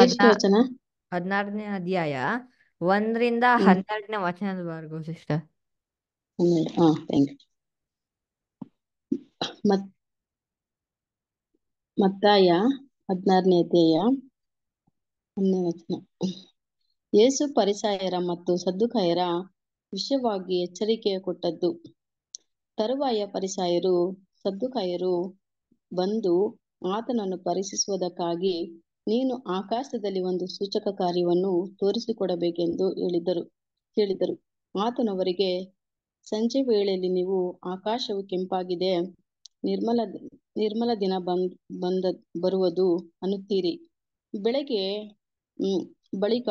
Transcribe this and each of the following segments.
ವಚನ ಹದಿನಾರನೇ ಅಧ್ಯಾಯ ಒಂದರಿಂದ ಹ್ಮ್ ಹನ್ನೆರಡನೇ ವಚನದವರೆಗೂ ಸಿಸ್ಟರ್ ಮತ್ತಾಯ ಹದಿನಾರನೇ ಅಧ್ಯಾಯ ಒಂದನೇ ವಚನ ಯೇಸು ಪರಿಸಾಯರ ಮತ್ತು ಸದ್ದುಕಾಯರ ವಿಷಯವಾಗಿ ಎಚ್ಚರಿಕೆ ಕೊಟ್ಟದ್ದು ತರುವಾಯ ಪರಿಸಾಯರು ಸದ್ದುಕಾಯರು ಬಂದು ಆತನನ್ನು ಪರೀಕ್ಷಿಸುವುದಕ್ಕಾಗಿ ನೀನು ಆಕಾಶದಲ್ಲಿ ಒಂದು ಸೂಚಕ ಕಾರ್ಯವನ್ನು ತೋರಿಸಿಕೊಡಬೇಕೆಂದು ಹೇಳಿದರು ಹೇಳಿದರು ಆತನವರಿಗೆ ಸಂಜೆ ವೇಳೆಯಲ್ಲಿ ನೀವು ಆಕಾಶವು ಕೆಂಪಾಗಿದೆ ನಿರ್ಮಲ ನಿರ್ಮಲ ದಿನ ಬಂದ್ ಬಂದ ಬರುವುದು ಅನ್ನುತ್ತೀರಿ ಬೆಳಗ್ಗೆ ಬಳಿಕ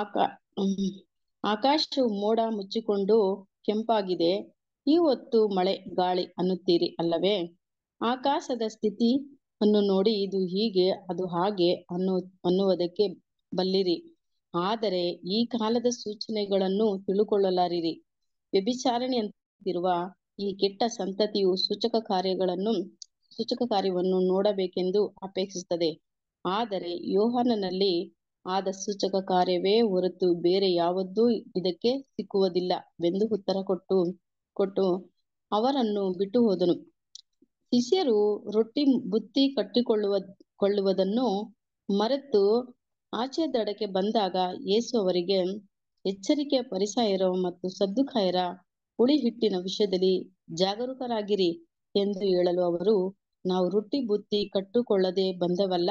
ಆಕಾ ಆಕಾಶವು ಮೋಡ ಮುಚ್ಚಿಕೊಂಡು ಕೆಂಪಾಗಿದೆ ಈ ಹೊತ್ತು ಮಳೆ ಗಾಳಿ ಅನ್ನುತ್ತೀರಿ ಅಲ್ಲವೇ ಆಕಾಶದ ಸ್ಥಿತಿ ಅನ್ನು ನೋಡಿ ಇದು ಹೀಗೆ ಅದು ಹಾಗೆ ಅನ್ನು ಅನ್ನುವುದಕ್ಕೆ ಬಲ್ಲಿರಿ ಆದರೆ ಈ ಕಾಲದ ಸೂಚನೆಗಳನ್ನು ತಿಳುಕೊಳ್ಳಲಾರಿರಿ ವ್ಯಭಿಚಾರಣೆ ಅಂತಿರುವ ಈ ಕೆಟ್ಟ ಸಂತತಿಯು ಸೂಚಕ ಕಾರ್ಯಗಳನ್ನು ಸೂಚಕ ಕಾರ್ಯವನ್ನು ನೋಡಬೇಕೆಂದು ಅಪೇಕ್ಷಿಸುತ್ತದೆ ಆದರೆ ಯೋಹನನಲ್ಲಿ ಆದ ಸೂಚಕ ಕಾರ್ಯವೇ ಹೊರತು ಬೇರೆ ಯಾವುದೂ ಇದಕ್ಕೆ ಸಿಕ್ಕುವುದಿಲ್ಲ ಎಂದು ಉತ್ತರ ಕೊಟ್ಟು ಕೊಟ್ಟು ಅವರನ್ನು ಬಿಟ್ಟು ಹೋದನು ಶಿಷ್ಯರು ರೊಟ್ಟಿ ಬುತ್ತಿ ಕಟ್ಟಿಕೊಳ್ಳುವ ಕೊಳ್ಳುವುದನ್ನು ಮರೆತು ಆಚೆ ದಡಕ್ಕೆ ಬಂದಾಗ ಯೇಸು ಅವರಿಗೆ ಎಚ್ಚರಿಕೆಯ ಪರಿಸಾಯರ ಮತ್ತು ಸದ್ದುಕಾಯರ ಹುಳಿ ಹಿಟ್ಟಿನ ವಿಷಯದಲ್ಲಿ ಜಾಗರೂಕರಾಗಿರಿ ಎಂದು ಹೇಳಲು ಅವರು ನಾವು ರೊಟ್ಟಿ ಬುತ್ತಿ ಕಟ್ಟುಕೊಳ್ಳದೆ ಬಂದವಲ್ಲ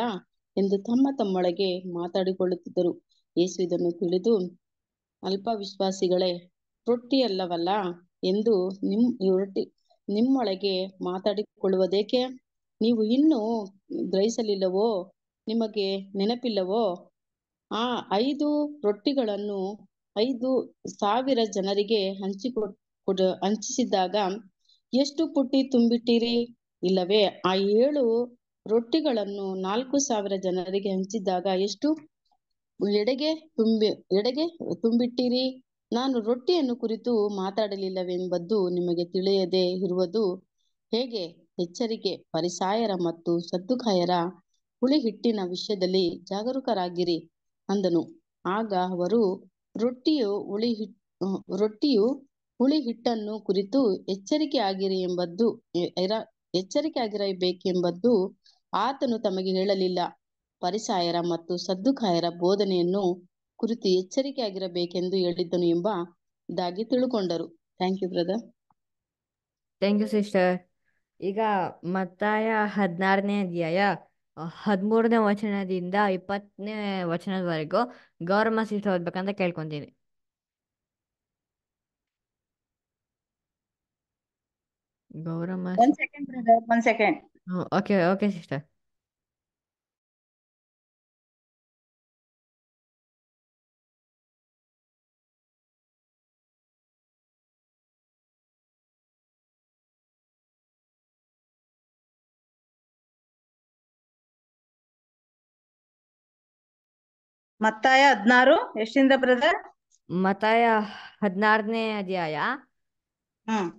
ಎಂದು ತಮ್ಮ ತಮ್ಮೊಳಗೆ ಮಾತಾಡಿಕೊಳ್ಳುತ್ತಿದ್ದರು ಯೇಸು ಇದನ್ನು ತಿಳಿದು ಅಲ್ಪ ವಿಶ್ವಾಸಿಗಳೇ ರೊಟ್ಟಿ ಅಲ್ಲವಲ್ಲ ಎಂದು ನಿಮ್ ರೊಟ್ಟಿ ನಿಮ್ಮೊಳಗೆ ಮಾತಾಡಿಕೊಳ್ಳುವುದೇಕೆ ನೀವು ಇನ್ನೂ ಗ್ರಹಿಸಲಿಲ್ಲವೋ ನಿಮಗೆ ನೆನಪಿಲ್ಲವೋ ಆ ಐದು ರೊಟ್ಟಿಗಳನ್ನು ಐದು ಸಾವಿರ ಜನರಿಗೆ ಹಂಚಿಕೊಡ ಹಂಚಿಸಿದಾಗ ಎಷ್ಟು ಪುಟ್ಟಿ ತುಂಬಿಟ್ಟಿರಿ ಇಲ್ಲವೇ ಆ ಏಳು ರೊಟ್ಟಿಗಳನ್ನು ನಾಲ್ಕು ಸಾವಿರ ಜನರಿಗೆ ಹಂಚಿದಾಗ ಎಷ್ಟು ಎಡೆಗೆ ತುಂಬಿ ಎಡೆಗೆ ತುಂಬಿಟ್ಟಿರಿ ನಾನು ರೊಟ್ಟಿಯನ್ನು ಕುರಿತು ಮಾತಾಡಲಿಲ್ಲವೆಂಬದ್ದು ನಿಮಗೆ ತಿಳಿಯದೆ ಇರುವುದು ಹೇಗೆ ಎಚ್ಚರಿಕೆ ಪರಿಸಾಯರ ಮತ್ತು ಸದ್ದುಕಾಯರ ಹುಳಿ ಹಿಟ್ಟಿನ ವಿಷಯದಲ್ಲಿ ಜಾಗರೂಕರಾಗಿರಿ ಅಂದನು ಆಗ ಅವರು ರೊಟ್ಟಿಯು ಹುಳಿ ಹಿಟ್ ರೊಟ್ಟಿಯು ಹುಳಿ ಹಿಟ್ಟನ್ನು ಕುರಿತು ಎಚ್ಚರಿಕೆ ಆಗಿರಿ ಎಂಬದ್ದು ಎಚ್ಚರಿಕೆ ಆಗಿರಬೇಕೆಂಬದ್ದು ಆತನು ತಮಗೆ ಹೇಳಲಿಲ್ಲ ಪರಿಸಾಯರ ಮತ್ತು ಸದ್ದುಕಾಯರ ಬೋಧನೆಯನ್ನು ಕುರಿತು ಎಚ್ಚರಿಕೆಯಾಗಿರಬೇಕೆಂದು ಹೇಳಿದ್ದನು ಎಂಬ ಇದಾಗಿ ತಿಳ್ಕೊಂಡರು thank you brother thank you sister ಈಗ ಮತ್ತಾಯ ಹದಿನಾರನೇ ಅಧ್ಯಾಯ ಹದಿಮೂರನೇ ವಚನದಿಂದ ಇಪ್ಪತ್ತನೇ ವಚನದವರೆಗೂ ಗೌರಮ್ಮ ಸಿಸ್ಟರ್ ಓದ್ಬೇಕಂತ ಕೇಳ್ಕೊಂತೀನಿ ಸೆಕೆಂಡ್ ಓಕೆ ಓಕೆ ಸಿಸ್ಟರ್ ಮತ್ತಾಯ ಹದ್ನಾರು ಎಷ್ಟಿಂದ ಬ್ರದರ್ ಮತ್ತಾಯ ಹದಿನಾರನೇ ಅಧ್ಯಾಯ ಹ್ಮ್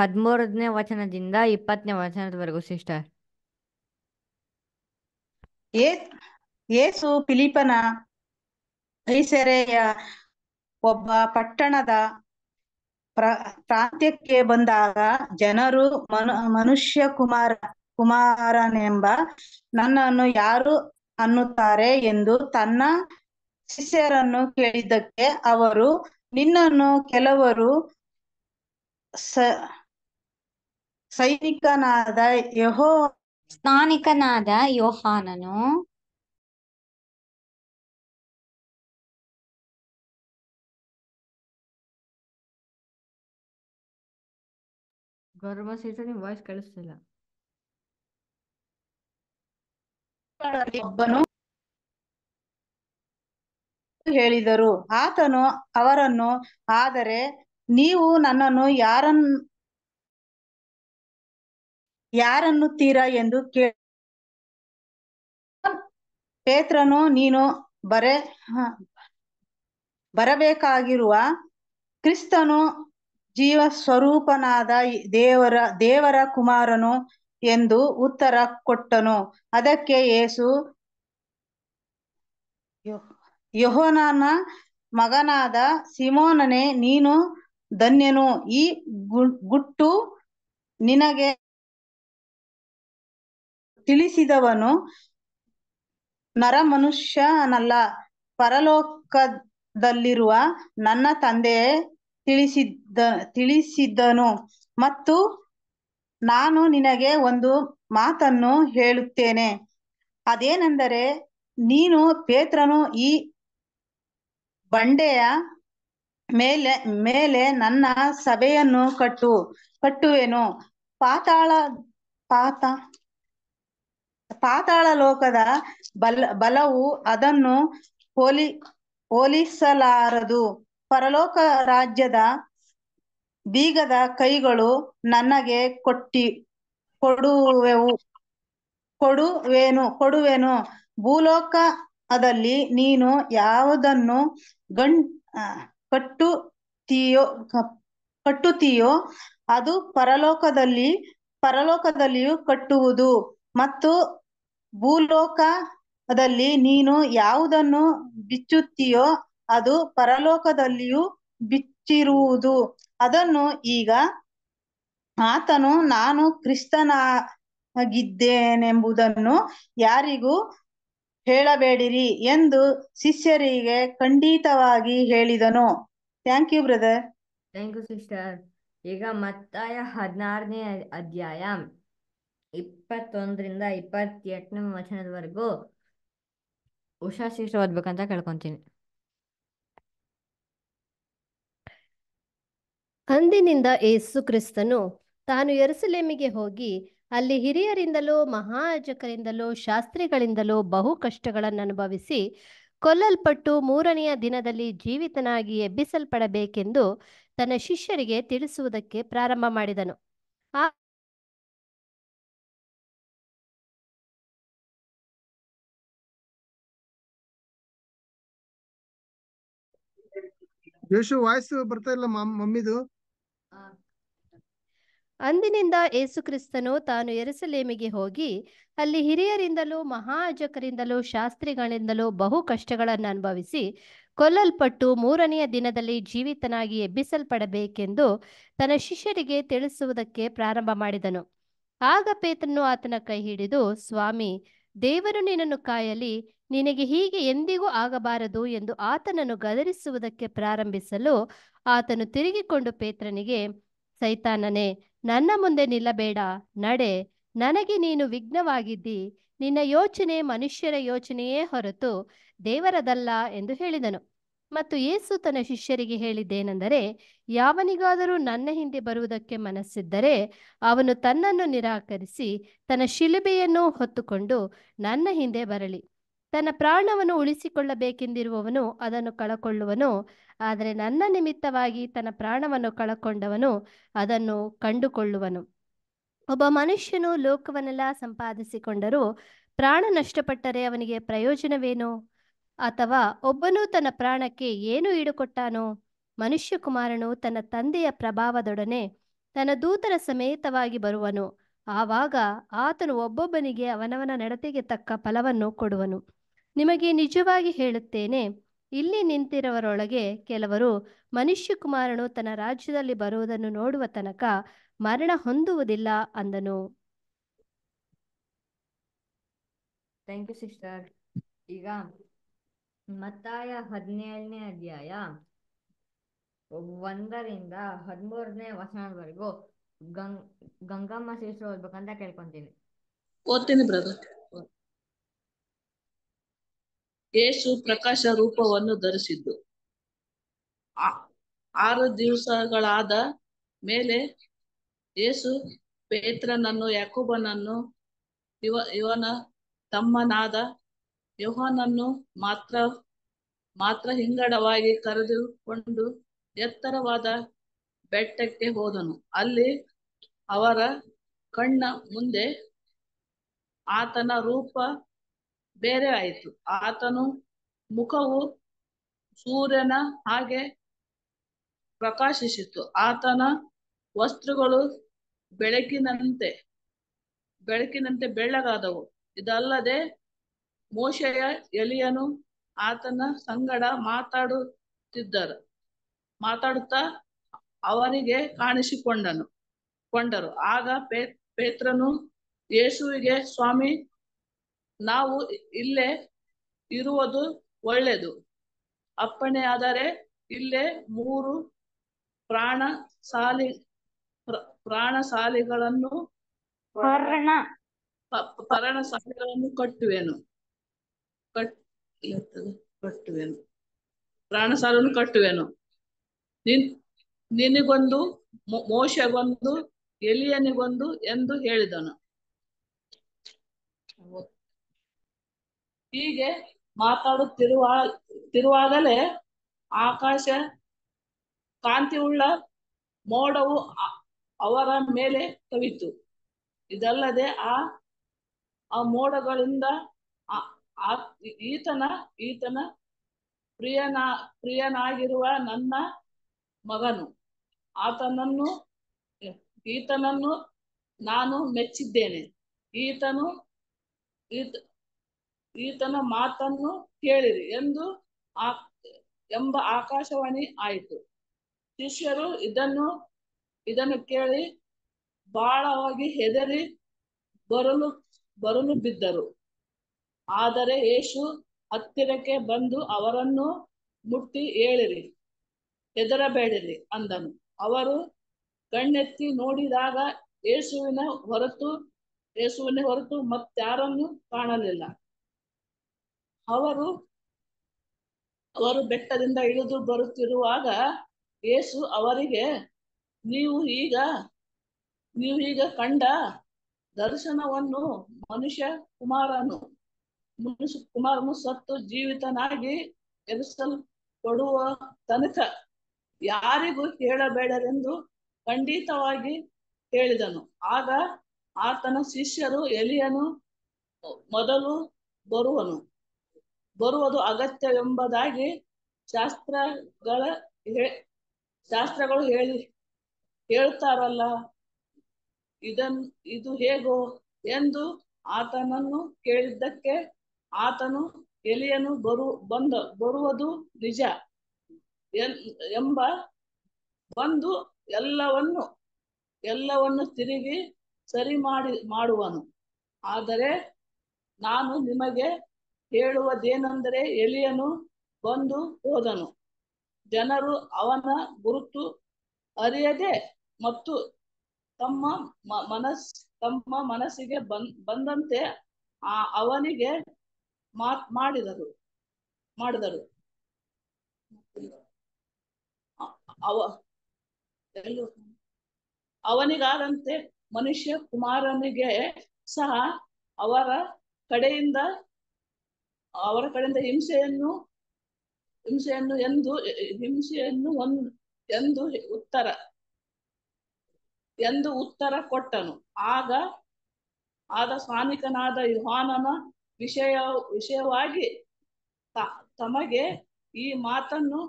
ಹದಿಮೂರನೇ ವಚನದಿಂದ ಇಪ್ಪತ್ತನೇ ವಚನದವರೆಗೂ ಸಿಸ್ಟರ್ ಏ- ಯೇಸು ಫಿಲಿಪನ ಐಸೆರೆಯ ಒಬ್ಬ ಪಟ್ಟಣದ ಪ್ರ- ಪ್ರಾಂತ್ಯಕ್ಕೆ ಬಂದಾಗ ಜನರು ಮನು ಮನುಷ್ಯ ಕುಮಾರ ಕುಮಾರನೆಂಬ ನನ್ನನ್ನು ಯಾರು ಅನ್ನುತ್ತಾರೆ ಎಂದು ತನ್ನ ಶಿಷ್ಯರನ್ನು ಕೇಳಿದ್ದಕ್ಕೆ ಅವರು ನಿನ್ನನ್ನು ಕೆಲವರು ಸ ಸೈನಿಕನಾದ ಯಹೋ ಸ್ನಾನಿಕನಾದ ಯೋಹಾನನು ಗೌರವ ಸೀಟು ವಾಯ್ಸ್ ಕೇಳಿಸ್ತಿಲ್ಲ ಒಬ್ಬನು ಹೇಳಿದರು ಆತನು ಅವರನ್ನು ಆದರೆ ನೀವು ನನ್ನನ್ನು ಯಾರನ್ ಯಾರನ್ನುತ್ತೀರಾ ಎಂದು ಕೇಳ ಪೇತ್ರನು ನೀನು ಬರೆ ಬರಬೇಕಾಗಿರುವ ಕ್ರಿಸ್ತನು ಜೀವ ಸ್ವರೂಪನಾದ ದೇವರ ದೇವರ ಕುಮಾರನು ಎಂದು ಉತ್ತರ ಕೊಟ್ಟನು ಅದಕ್ಕೆ ಯೇಸು ಯಹೋನನ ಮಗನಾದ ಸಿಮೋನನೆ ನೀನು ಧನ್ಯನು ಈ ಗುಟ್ಟು ನಿನಗೆ ತಿಳಿಸಿದವನು ನರಮನುಷ್ಯನಲ್ಲ ಪರಲೋಕದಲ್ಲಿರುವ ನನ್ನ ತಂದೆಯೇ ತಿಳಿಸಿದ್ದ ತಿಳಿಸಿದ್ದನು ಮತ್ತು ನಾನು ನಿನಗೆ ಒಂದು ಮಾತನ್ನು ಹೇಳುತ್ತೇನೆ ಅದೇನೆಂದರೆ ನೀನು ಪೇತ್ರನು ಈ ಬಂಡೆಯ ಮೇಲೆ ಮೇಲೆ ನನ್ನ ಸಭೆಯನ್ನು ಕಟ್ಟು ಕಟ್ಟುವೆನು ಪಾತಾಳ ಪಾತ ಪಾತಾಳ ಲೋಕದ ಬಲ ಬಲವು ಅದನ್ನು ಹೋಲಿ ಹೋಲಿಸಲಾರದು ಪರಲೋಕ ರಾಜ್ಯದ ಬೀಗದ ಕೈಗಳು ನನಗೆ ಕೊಟ್ಟಿ ಕೊಡುವೆವು ಕೊಡುವೇನು ಕೊಡುವೆನು ಭೂಲೋಕದಲ್ಲಿ ನೀನು ಯಾವುದನ್ನು ಗಣ್ ಕಟ್ಟುತ್ತೀಯೋ ಕಟ್ಟುತ್ತೀಯೋ ಅದು ಪರಲೋಕದಲ್ಲಿ ಪರಲೋಕದಲ್ಲಿಯೂ ಕಟ್ಟುವುದು ಮತ್ತು ಭೂಲೋಕದಲ್ಲಿ ನೀನು ಯಾವುದನ್ನು ಬಿಚ್ಚುತ್ತೀಯೋ ಅದು ಪರಲೋಕದಲ್ಲಿಯೂ ಬಿಚ್ಚಿರುವುದು ಅದನ್ನು ಈಗ ಆತನು ನಾನು ಕ್ರಿಸ್ತನಾಗಿದ್ದೇನೆಂಬುದನ್ನು ಯಾರಿಗೂ ಹೇಳಬೇಡಿರಿ ಎಂದು ಶಿಷ್ಯರಿಗೆ ಖಂಡಿತವಾಗಿ ಹೇಳಿದನು thank you brother thank you sister ಈಗ ಮತ್ತಾಯ ಹದಿನಾರನೇ ಅಧ್ಯಾಯ ಇಪ್ಪತ್ತೊಂದರಿಂದ ಇಪ್ಪತ್ತೆಂಟನೇ ವಚನದವರೆಗೂ ಉಷಾ ಶಿಷ್ಯ ಓದ್ಬೇಕಂತ ಕೇಳ್ಕೊಂತೀನಿ ಅಂದಿನಿಂದ ಏಸು ಕ್ರಿಸ್ತನು ತಾನು ಎರಸಲೇಮಿಗೆ ಹೋಗಿ ಅಲ್ಲಿ ಹಿರಿಯರಿಂದಲೋ ಮಹಾಯಾಜಕರಿಂದಲೋ ಶಾಸ್ತ್ರಿಗಳಿಂದಲೋ ಬಹು ಕಷ್ಟಗಳನ್ನು ಅನುಭವಿಸಿ ಕೊಲ್ಲಲ್ಪಟ್ಟು ಮೂರನೆಯ ದಿನದಲ್ಲಿ ಜೀವಿತನಾಗಿ ಎಬ್ಬಿಸಲ್ಪಡಬೇಕೆಂದು ತನ್ನ ಶಿಷ್ಯರಿಗೆ ತಿಳಿಸುವುದಕ್ಕೆ ಪ್ರಾರಂಭ ಮಾಡಿದನು ಯೇಸು ವಾಯ್ಸ್ ಬರ್ತಾ ಇಲ್ಲ ಮಮ್ಮಿದು ಅಂದಿನಿಂದ ಏಸುಕ್ರಿಸ್ತನು ತಾನು ಎರಸಲೇಮಿಗೆ ಹೋಗಿ ಅಲ್ಲಿ ಹಿರಿಯರಿಂದಲೂ ಮಹಾಜಕರಿಂದಲೂ ಶಾಸ್ತ್ರಿಗಳಿಂದಲೂ ಬಹು ಕಷ್ಟಗಳನ್ನು ಅನುಭವಿಸಿ ಕೊಲ್ಲಲ್ಪಟ್ಟು ಮೂರನೆಯ ದಿನದಲ್ಲಿ ಜೀವಿತನಾಗಿ ಎಬ್ಬಿಸಲ್ಪಡಬೇಕೆಂದು ತನ್ನ ಶಿಷ್ಯರಿಗೆ ತಿಳಿಸುವುದಕ್ಕೆ ಪ್ರಾರಂಭ ಮಾಡಿದನು ಆಗ ಪೇತನು ಆತನ ಕೈ ಹಿಡಿದು ಸ್ವಾಮಿ ದೇವರು ನಿನ್ನನ್ನು ಕಾಯಲಿ ನಿನಗೆ ಹೀಗೆ ಎಂದಿಗೂ ಆಗಬಾರದು ಎಂದು ಆತನನ್ನು ಗದರಿಸುವುದಕ್ಕೆ ಪ್ರಾರಂಭಿಸಲು ಆತನು ತಿರುಗಿಕೊಂಡು ಪೇತ್ರನಿಗೆ ಸೈತಾನನೇ ನನ್ನ ಮುಂದೆ ನಿಲ್ಲಬೇಡ ನಡೆ ನನಗೆ ನೀನು ವಿಘ್ನವಾಗಿದ್ದಿ ನಿನ್ನ ಯೋಚನೆ ಮನುಷ್ಯರ ಯೋಚನೆಯೇ ಹೊರತು ದೇವರದಲ್ಲ ಎಂದು ಹೇಳಿದನು ಮತ್ತು ಏಸು ತನ್ನ ಶಿಷ್ಯರಿಗೆ ಹೇಳಿದ್ದೇನೆಂದರೆ ಯಾವನಿಗಾದರೂ ನನ್ನ ಹಿಂದೆ ಬರುವುದಕ್ಕೆ ಮನಸ್ಸಿದ್ದರೆ ಅವನು ತನ್ನನ್ನು ನಿರಾಕರಿಸಿ ತನ್ನ ಶಿಲುಬೆಯನ್ನು ಹೊತ್ತುಕೊಂಡು ನನ್ನ ಹಿಂದೆ ಬರಲಿ ತನ್ನ ಪ್ರಾಣವನ್ನು ಉಳಿಸಿಕೊಳ್ಳಬೇಕೆಂದಿರುವವನು ಅದನ್ನು ಕಳಕೊಳ್ಳುವನು ಆದರೆ ನನ್ನ ನಿಮಿತ್ತವಾಗಿ ತನ್ನ ಪ್ರಾಣವನ್ನು ಕಳಕೊಂಡವನು ಅದನ್ನು ಕಂಡುಕೊಳ್ಳುವನು ಒಬ್ಬ ಮನುಷ್ಯನು ಲೋಕವನ್ನೆಲ್ಲ ಸಂಪಾದಿಸಿಕೊಂಡರೂ ಪ್ರಾಣ ನಷ್ಟಪಟ್ಟರೆ ಅವನಿಗೆ ಪ್ರಯೋಜನವೇನು ಅಥವಾ ಒಬ್ಬನು ತನ್ನ ಪ್ರಾಣಕ್ಕೆ ಏನು ಈಡುಕೊಟ್ಟಾನೋ ಮನುಷ್ಯ ಕುಮಾರನು ತನ್ನ ತಂದೆಯ ಪ್ರಭಾವದೊಡನೆ ತನ್ನ ದೂತರ ಸಮೇತವಾಗಿ ಬರುವನು ಆವಾಗ ಆತನು ಒಬ್ಬೊಬ್ಬನಿಗೆ ಅವನವನ ನಡತೆಗೆ ತಕ್ಕ ಫಲವನ್ನು ಕೊಡುವನು ನಿಮಗೆ ನಿಜವಾಗಿ ಹೇಳುತ್ತೇನೆ ಇಲ್ಲಿ ನಿಂತಿರುವರೊಳಗೆ ಕೆಲವರು ಮನುಷ್ಯಕುಮಾರನು ತನ್ನ ರಾಜ್ಯದಲ್ಲಿ ಬರುವುದನ್ನು ನೋಡುವ ತನಕ ಮರಣ ಹೊಂದುವುದಿಲ್ಲ ಅಂದನು ಥ್ಯಾಂಕ್ ಯು ಸಿಸ್ಟರ್ ಈಗ ಮತ್ತಾಯ ಹದಿನೇಳನೇ ಅಧ್ಯಾಯ ಒಂದರಿಂದ ಹದಿಮೂರನೇ ವಚನದವರೆಗೂ ಗಂಗಮ್ಮ ಶಿಷ್ಯರು ಓದ್ಬೇಕಂತ ಕೇಳ್ಕೊಂತೀನಿ ಓದ್ತೀನಿ ಬ್ರದರ್ ಯೇಸು ಪ್ರಕಾಶ ರೂಪವನ್ನು ಧರಿಸಿದ್ದು ಆರು ದಿವಸಗಳಾದ ಮೇಲೆ ಯೇಸು ಪೇತ್ರನನ್ನು ಯಾಕೋಬನನ್ನು ಇವ ಇವನ ತಮ್ಮನಾದ ಯೋಹನನ್ನು ಮಾತ್ರ ಮಾತ್ರ ಹಿಂಗಡವಾಗಿ ಕರೆದುಕೊಂಡು ಎತ್ತರವಾದ ಬೆಟ್ಟಕ್ಕೆ ಹೋದನು ಅಲ್ಲಿ ಅವರ ಕಣ್ಣ ಮುಂದೆ ಆತನ ರೂಪ ಬೇರೆ ಆಯಿತು ಆತನು ಮುಖವು ಸೂರ್ಯನ ಹಾಗೆ ಪ್ರಕಾಶಿಸಿತು ಆತನ ವಸ್ತ್ರಗಳು ಬೆಳಕಿನಂತೆ ಬೆಳಕಿನಂತೆ ಬೆಳ್ಳಗಾದವು ಇದಲ್ಲದೆ ಮೋಶೆಯ ಎಲಿಯನು ಆತನ ಸಂಗಡ ಮಾತಾಡುತ್ತಿದ್ದರು ಮಾತಾಡುತ್ತಾ ಅವರಿಗೆ ಕಾಣಿಸಿಕೊಂಡನು ಕೊಂಡರು ಆಗ ಪೇ ಪೇತ್ರನು ಯೇಸುವಿಗೆ ಸ್ವಾಮಿ ನಾವು ಇಲ್ಲೇ ಇರುವುದು ಒಳ್ಳೆಯದು ಅಪ್ಪಣೆ ಆದರೆ ಇಲ್ಲೇ ಮೂರು ಪ್ರಾಣ ಸಾಲಿ ಪ್ರಾಣ ಸಾಲಿಗಳನ್ನು ಪರಣ ಸಾಲಿಗಳನ್ನು ಕಟ್ಟುವೆನು ಕಟ್ಟುವೆನು ಪ್ರಾಣ ಸಾಲನ್ನು ಕಟ್ಟುವೆನು ನಿನ್ ನಿನಗೊಂದು ಮೋಶಗೊಂದು ಎಲಿಯನಿಗೊಂದು ಎಂದು ಹೇಳಿದನು ಹೀಗೆ ಮಾತಾಡುತ್ತಿರುವ ತಿರುವಾಗಲೇ ಆಕಾಶ ಉಳ್ಳ ಮೋಡವು ಅವರ ಮೇಲೆ ಕವಿತು ಇದಲ್ಲದೆ ಆ ಆ ಮೋಡಗಳಿಂದ ಆ ಈತನ ಈತನ ಪ್ರಿಯನ ಪ್ರಿಯನಾಗಿರುವ ನನ್ನ ಮಗನು ಆತನನ್ನು ಈತನನ್ನು ನಾನು ಮೆಚ್ಚಿದ್ದೇನೆ ಈತನು ಈತ ಈತನ ಮಾತನ್ನು ಕೇಳಿರಿ ಎಂದು ಆ ಎಂಬ ಆಕಾಶವಾಣಿ ಆಯಿತು ಶಿಷ್ಯರು ಇದನ್ನು ಇದನ್ನು ಕೇಳಿ ಬಹಳವಾಗಿ ಹೆದರಿ ಬರಲು ಬರಲು ಬಿದ್ದರು ಆದರೆ ಯೇಸು ಹತ್ತಿರಕ್ಕೆ ಬಂದು ಅವರನ್ನು ಮುಟ್ಟಿ ಏಳಿರಿ ಹೆದರಬೇಡಿರಿ ಅಂದನು ಅವರು ಕಣ್ಣೆತ್ತಿ ನೋಡಿದಾಗ ಯೇಸುವಿನ ಹೊರತು ಯೇಸುವಿನ ಹೊರತು ಮತ್ತಾರನ್ನು ಕಾಣಲಿಲ್ಲ ಅವರು ಅವರು ಬೆಟ್ಟದಿಂದ ಇಳಿದು ಬರುತ್ತಿರುವಾಗ ಯೇಸು ಅವರಿಗೆ ನೀವು ಈಗ ನೀವು ಈಗ ಕಂಡ ದರ್ಶನವನ್ನು ಮನುಷ್ಯ ಕುಮಾರನು ಮನುಷ್ಯ ಕುಮಾರನು ಸತ್ತು ಜೀವಿತನಾಗಿ ಕೊಡುವ ತನಕ ಯಾರಿಗೂ ಕೇಳಬೇಡರೆಂದು ಖಂಡಿತವಾಗಿ ಹೇಳಿದನು ಆಗ ಆತನ ಶಿಷ್ಯರು ಎಲಿಯನು ಮೊದಲು ಬರುವನು ಬರುವುದು ಅಗತ್ಯವೆಂಬುದಾಗಿ ಶಾಸ್ತ್ರಗಳ ಶಾಸ್ತ್ರಗಳು ಹೇಳಿ ಹೇಳ್ತಾರಲ್ಲ ಇದನ್ ಇದು ಹೇಗೋ ಎಂದು ಆತನನ್ನು ಕೇಳಿದ್ದಕ್ಕೆ ಆತನು ಎಲಿಯನು ಬರು ಬಂದ ಬರುವುದು ನಿಜ ಎಂಬ ಬಂದು ಎಲ್ಲವನ್ನು ಎಲ್ಲವನ್ನು ತಿರುಗಿ ಸರಿ ಮಾಡಿ ಮಾಡುವನು ಆದರೆ ನಾನು ನಿಮಗೆ ಹೇಳುವುದೇನೆಂದರೆ ಎಲಿಯನು ಬಂದು ಹೋದನು ಜನರು ಅವನ ಗುರುತು ಅರಿಯದೆ ಮತ್ತು ತಮ್ಮ ಮನಸ್ ತಮ್ಮ ಮನಸ್ಸಿಗೆ ಬಂದಂತೆ ಆ ಅವನಿಗೆ ಮಾತ್ ಮಾಡಿದರು ಮಾಡಿದರು ಅವ ಅವನಿಗಾದಂತೆ ಮನುಷ್ಯ ಕುಮಾರನಿಗೆ ಸಹ ಅವರ ಕಡೆಯಿಂದ ಅವರ ಕಡೆಯಿಂದ ಹಿಂಸೆಯನ್ನು ಹಿಂಸೆಯನ್ನು ಎಂದು ಹಿಂಸೆಯನ್ನು ಒಂದು ಎಂದು ಉತ್ತರ ಎಂದು ಉತ್ತರ ಕೊಟ್ಟನು ಆಗ ಆದ ಸ್ವಾಮಿಕನಾದ ಯುಹಾನನ ವಿಷಯ ವಿಷಯವಾಗಿ ತಮಗೆ ಈ ಮಾತನ್ನು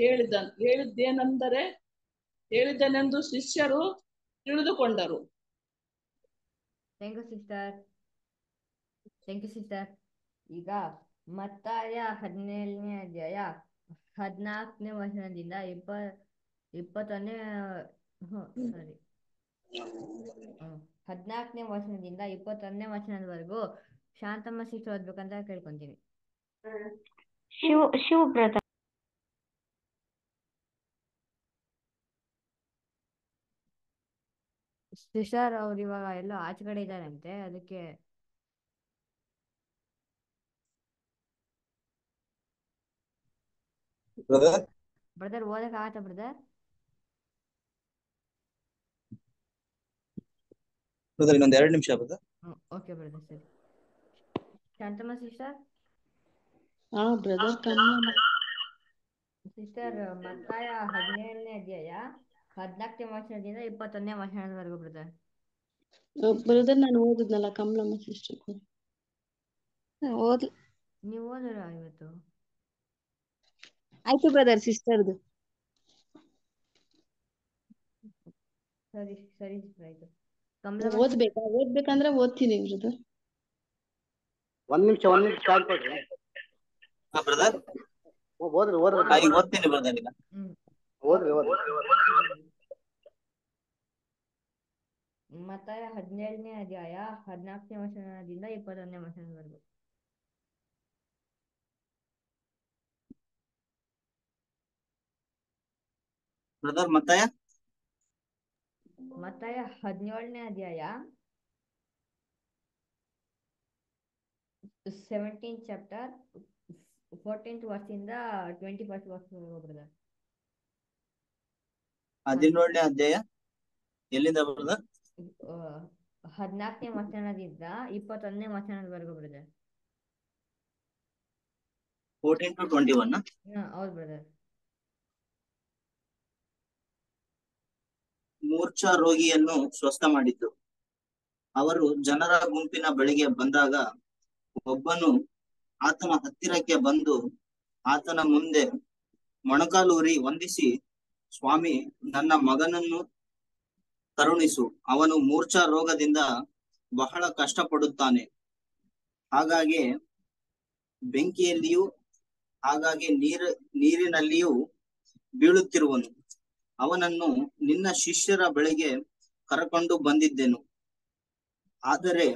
ಹೇಳಿದನು ಹೇಳಿದ್ದೇನೆಂದರೆ ಹೇಳಿದ್ದನೆಂದು ಶಿಷ್ಯರು ತಿಳಿದುಕೊಂಡರು ಥ್ಯಾಂಕ್ ಈಗ ಮತ್ತಾಯ ಹದಿನೇಳನೇ ಅಧ್ಯಾಯ ಹದಿನಾಲ್ಕನೇ ವಚನದಿಂದ ಇಪ್ಪ ಇಪ್ಪತ್ತೊಂದನೇ ಸಾರಿ ಹದಿನಾಲ್ಕನೇ ವಚನದಿಂದ ಇಪ್ಪತ್ತೊಂದನೇ ವಚನದವರೆಗೂ ಶಾಂತಮ್ಮ ಶಿಶು ಓದ್ಬೇಕಂತ ಕೇಳ್ಕೊಂತೀನಿ ಶಿವ ಶಿವಬ್ರತ ಇವಾಗ ಎಲ್ಲೋ ಆಚೆ ಕಡೆ ಇದ್ದಾರಂತೆ ಅದಕ್ಕೆ ಬ್ರದರ್ ಬ್ರದರ್ ಓದಕ್ ಆತ ಬ್ರದರ್ ಬ್ರದರ್ ಇನ್ನೊಂದ್ ಎರಡ್ ನಿಮಿಷ ಓಕೆ ಬ್ರದರ್ ಸರಿ ಶಾಂತಮ್ಮ ಸಿಸ್ಟರ್ ಹಾ ಬ್ರದರ್ ಸಿಸ್ಟರ್ ಮತ್ತಾಯ ಹದಿನೇಳನೇ ಅಧ್ಯಾಯ ಹದಿನಾಲ್ಕನೇ ವಚನದಿಂದ ಇಪ್ಪತ್ತೊಂದನೇ ವಚನದವರೆಗೂ ಬ್ರದರ್ ಬ್ರದರ್ ನಾನು ಓದಿದ್ನಲ್ಲ ಕಮಲಮ್ಮ ಸಿಸ್ಟರ್ ಓದ್ ನೀವು ಓದಿರ ಇವತ್ತು ಆಯ್ತು ಬ್ರದರ್ ಸಿಸ್ಟರ್ದು ಸರಿ ಆಯ್ತು ಓದ್ಬೇಕಾ ಓದ್ಬೇಕಂದ್ರೆ ಓದ್ತೀನಿ ಒಂದ್ ನಿಮಿಷ ಒಂದ್ ನಿಮಿಷ ಓದ್ರಿ ಮತ್ತೆ ಓದ್ತೀನಿ ಬ್ರದರ್ ಈಗ ಹದಿನೇಳನೇ ಅಧ್ಯಾಯ ಹದಿನಾಲ್ಕನೇ ವಚನದಿಂದ ಇಪ್ಪತ್ತೊಂದನೇ ಬ್ರದರ್ ಮತ್ತಾಯ ಮತ್ತಾಯ ಹದಿನೇಳನೇ ಅಧ್ಯಾಯ ಸೆವೆಂಟೀನ್ ಚಾಪ್ಟರ್ ಫೋರ್ಟೀನ್ತ್ ವರ್ಸಿಂದ ಟ್ವೆಂಟಿ ಫಸ್ಟ್ ವರ್ಸ್ ಬ್ರದರ್ ಹದಿನೇಳನೇ ಅಧ್ಯಾಯ ಎಲ್ಲಿಂದ ಬರೋದ ಹದಿನಾಲ್ಕನೇ ವಚನದಿಂದ ಇಪ್ಪತ್ತೊಂದನೇ ವಚನದವರೆಗೂ brother fourteen to twenty one ಹೌದು ಬ್ರದರ್ ಮೂರ್ಛಾ ರೋಗಿಯನ್ನು ಸ್ವಸ್ಥ ಮಾಡಿದ್ದು ಅವರು ಜನರ ಗುಂಪಿನ ಬಳಿಗೆ ಬಂದಾಗ ಒಬ್ಬನು ಆತನ ಹತ್ತಿರಕ್ಕೆ ಬಂದು ಆತನ ಮುಂದೆ ಮೊಣಕಾಲೂರಿ ವಂದಿಸಿ ಸ್ವಾಮಿ ನನ್ನ ಮಗನನ್ನು ತರುಣಿಸು ಅವನು ಮೂರ್ಛಾ ರೋಗದಿಂದ ಬಹಳ ಕಷ್ಟಪಡುತ್ತಾನೆ ಹಾಗಾಗಿ ಬೆಂಕಿಯಲ್ಲಿಯೂ ಹಾಗಾಗಿ ನೀರ್ ನೀರಿನಲ್ಲಿಯೂ ಬೀಳುತ್ತಿರುವನು ಅವನನ್ನು ನಿನ್ನ ಶಿಷ್ಯರ ಬಳಿಗೆ ಕರಕೊಂಡು ಬಂದಿದ್ದೆನು ಆದರೆ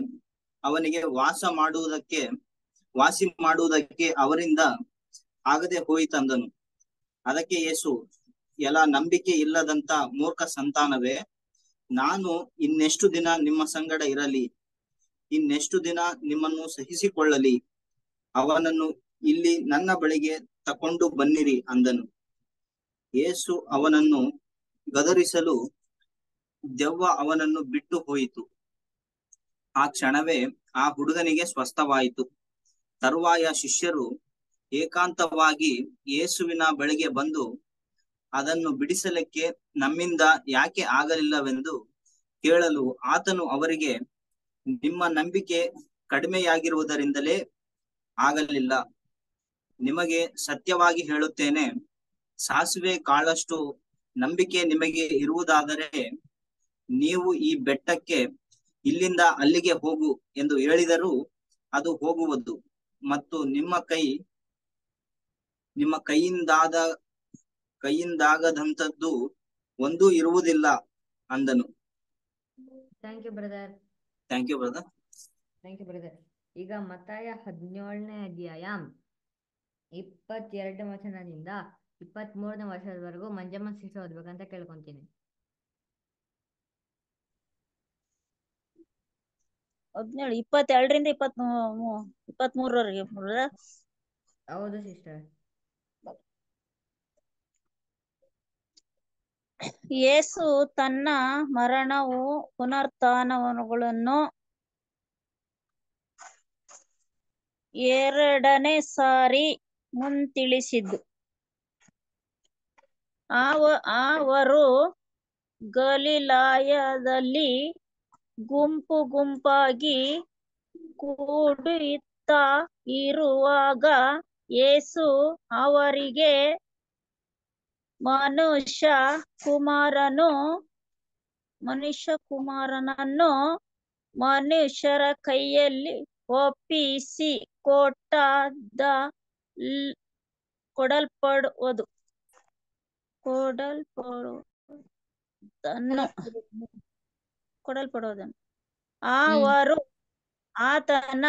ಅವನಿಗೆ ವಾಸ ಮಾಡುವುದಕ್ಕೆ ವಾಸಿ ಮಾಡುವುದಕ್ಕೆ ಅವರಿಂದ ಆಗದೆ ಹೋಯಿತಂದನು ಅದಕ್ಕೆ ಯೇಸು ಎಲ್ಲ ನಂಬಿಕೆ ಇಲ್ಲದಂತ ಮೂರ್ಖ ಸಂತಾನವೇ ನಾನು ಇನ್ನೆಷ್ಟು ದಿನ ನಿಮ್ಮ ಸಂಗಡ ಇರಲಿ ಇನ್ನೆಷ್ಟು ದಿನ ನಿಮ್ಮನ್ನು ಸಹಿಸಿಕೊಳ್ಳಲಿ ಅವನನ್ನು ಇಲ್ಲಿ ನನ್ನ ಬಳಿಗೆ ತಕೊಂಡು ಬನ್ನಿರಿ ಅಂದನು ಏಸು ಅವನನ್ನು ಗದರಿಸಲು ದೆವ್ವ ಅವನನ್ನು ಬಿಟ್ಟು ಹೋಯಿತು ಆ ಕ್ಷಣವೇ ಆ ಹುಡುಗನಿಗೆ ಸ್ವಸ್ಥವಾಯಿತು ತರುವಾಯ ಶಿಷ್ಯರು ಏಕಾಂತವಾಗಿ ಏಸುವಿನ ಬಳಿಗೆ ಬಂದು ಅದನ್ನು ಬಿಡಿಸಲಿಕ್ಕೆ ನಮ್ಮಿಂದ ಯಾಕೆ ಆಗಲಿಲ್ಲವೆಂದು ಕೇಳಲು ಆತನು ಅವರಿಗೆ ನಿಮ್ಮ ನಂಬಿಕೆ ಕಡಿಮೆಯಾಗಿರುವುದರಿಂದಲೇ ಆಗಲಿಲ್ಲ ನಿಮಗೆ ಸತ್ಯವಾಗಿ ಹೇಳುತ್ತೇನೆ ಸಾಸಿವೆ ಕಾಳಷ್ಟು ನಂಬಿಕೆ ನಿಮಗೆ ಇರುವುದಾದರೆ ನೀವು ಈ ಬೆಟ್ಟಕ್ಕೆ ಇಲ್ಲಿಂದ ಅಲ್ಲಿಗೆ ಹೋಗು ಎಂದು ಹೇಳಿದರೂ ಅದು ಹೋಗುವುದು ಮತ್ತು ನಿಮ್ಮ ಕೈ ನಿಮ್ಮ ಕೈಯಿಂದಾದ ಕೈಯಿಂದಾಗದಂತದ್ದು ಒಂದೂ ಇರುವುದಿಲ್ಲ ಅಂದನು ಯು ಈಗ ಮತ್ತಾಯ ಹದಿನೇಳನೇ ಅಧ್ಯಾಯ ಇಪ್ಪತ್ತೆರಡು ವಚನದಿಂದ ಇಪ್ಪತ್ತ್ ಮೂರನೇ ವರ್ಷದವರೆಗೂ ಮಂಜಮ್ಮ ಸೀಟ್ಸ್ ಓದ್ಬೇಕಂತ ಕೇಳ್ಕೊಂತೀನಿ ಹದಿನೇಳು ಇಪ್ಪತ್ತೆರಡರಿಂದ ಇಪ್ಪತ್ ಮೂರವರೆಗೆ ಹೌದು ಸಿಸ್ಟರ್ ಯೇಸು ತನ್ನ ಮರಣವು ಪುನರ್ತಾನವನುಗಳನ್ನು ಎರಡನೇ ಸಾರಿ ಮುಂತಿಳಿಸಿದ್ದು ಆವ ಅವರು ಗಲಿಲಾಯದಲ್ಲಿ ಗುಂಪು ಗುಂಪಾಗಿ ಕೂಡಿತ್ತ ಇರುವಾಗ ಯೇಸು ಅವರಿಗೆ ಮನುಷ್ಯ ಕುಮಾರನು ಮನುಷ್ಯ ಕುಮಾರನನ್ನು ಮನುಷ್ಯರ ಕೈಯಲ್ಲಿ ಒಪ್ಪಿಸಿ ಕೊಟ್ಟದ ಕೊಡಲ್ಪಡುವುದು ಕೊಡಲ್ಪಡೋದನ್ನು ಕೊಡಲ್ಪಡುವುದನ್ನು ಅವರು ಆತನ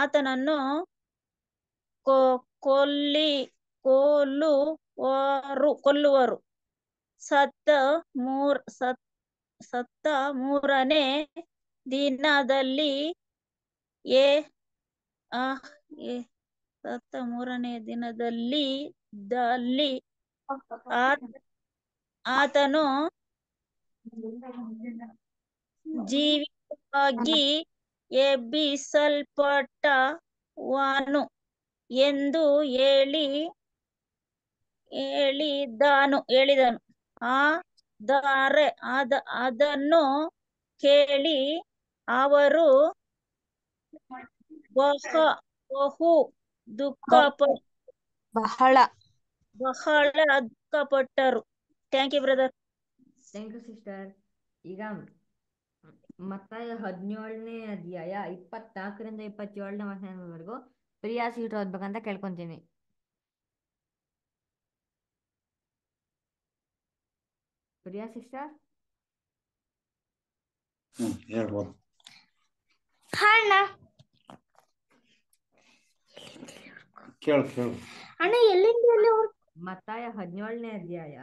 ಆತನನ್ನು ಕೊಲ್ಲಿ ಕೊಲ್ಲುವರು ಕೊಲ್ಲುವರು ಸತ್ತ ಮೂರ್ ಸತ್ ಸತ್ತ ಮೂರನೇ ದಿನದಲ್ಲಿ ಏ ಆ ಸತ್ತ ಮೂರನೇ ದಿನದಲ್ಲಿ ದಲ್ಲಿ ಆತನು ಜೀವಿತವಾಗಿ ಎಬ್ಬಿಸಲ್ಪಟ್ಟವನು ಎಂದು ಹೇಳಿ ಹೇಳಿದಾನು ಹೇಳಿದನು ಆ ದಾರೆ ಅದ ಅದನ್ನು ಕೇಳಿ ಅವರು ಬಹು ಬಹು ದುಃಖ ಬಹಳ ಬಹಳ ದುಃಖಪಟ್ಟರು thank you brother thank you sister ಈಗ ಮತ್ತಾಯ ಹದಿನೇಳನೇ ಅಧ್ಯಾಯ ಇಪ್ಪತ್ನಾಲ್ಕರಿಂದ ಇಪ್ಪತ್ತೇಳನೇ ವಚನದವರೆಗೂ ಪ್ರಿಯಾ ಸೀಟ್ ಓದ್ಬೇಕಂತ ಕೇಳ್ಕೊಂತೀನಿ ಪ್ರಿಯಾ ಸಿಸ್ಟರ್ ಅಣ್ಣ ಅಣ್ಣ ಎಲ್ಲಿಂದ ಎಲ್ಲಿ ಮತ್ತಾಯ ಹದಿನೇಳನೇ ಅಧ್ಯಾಯ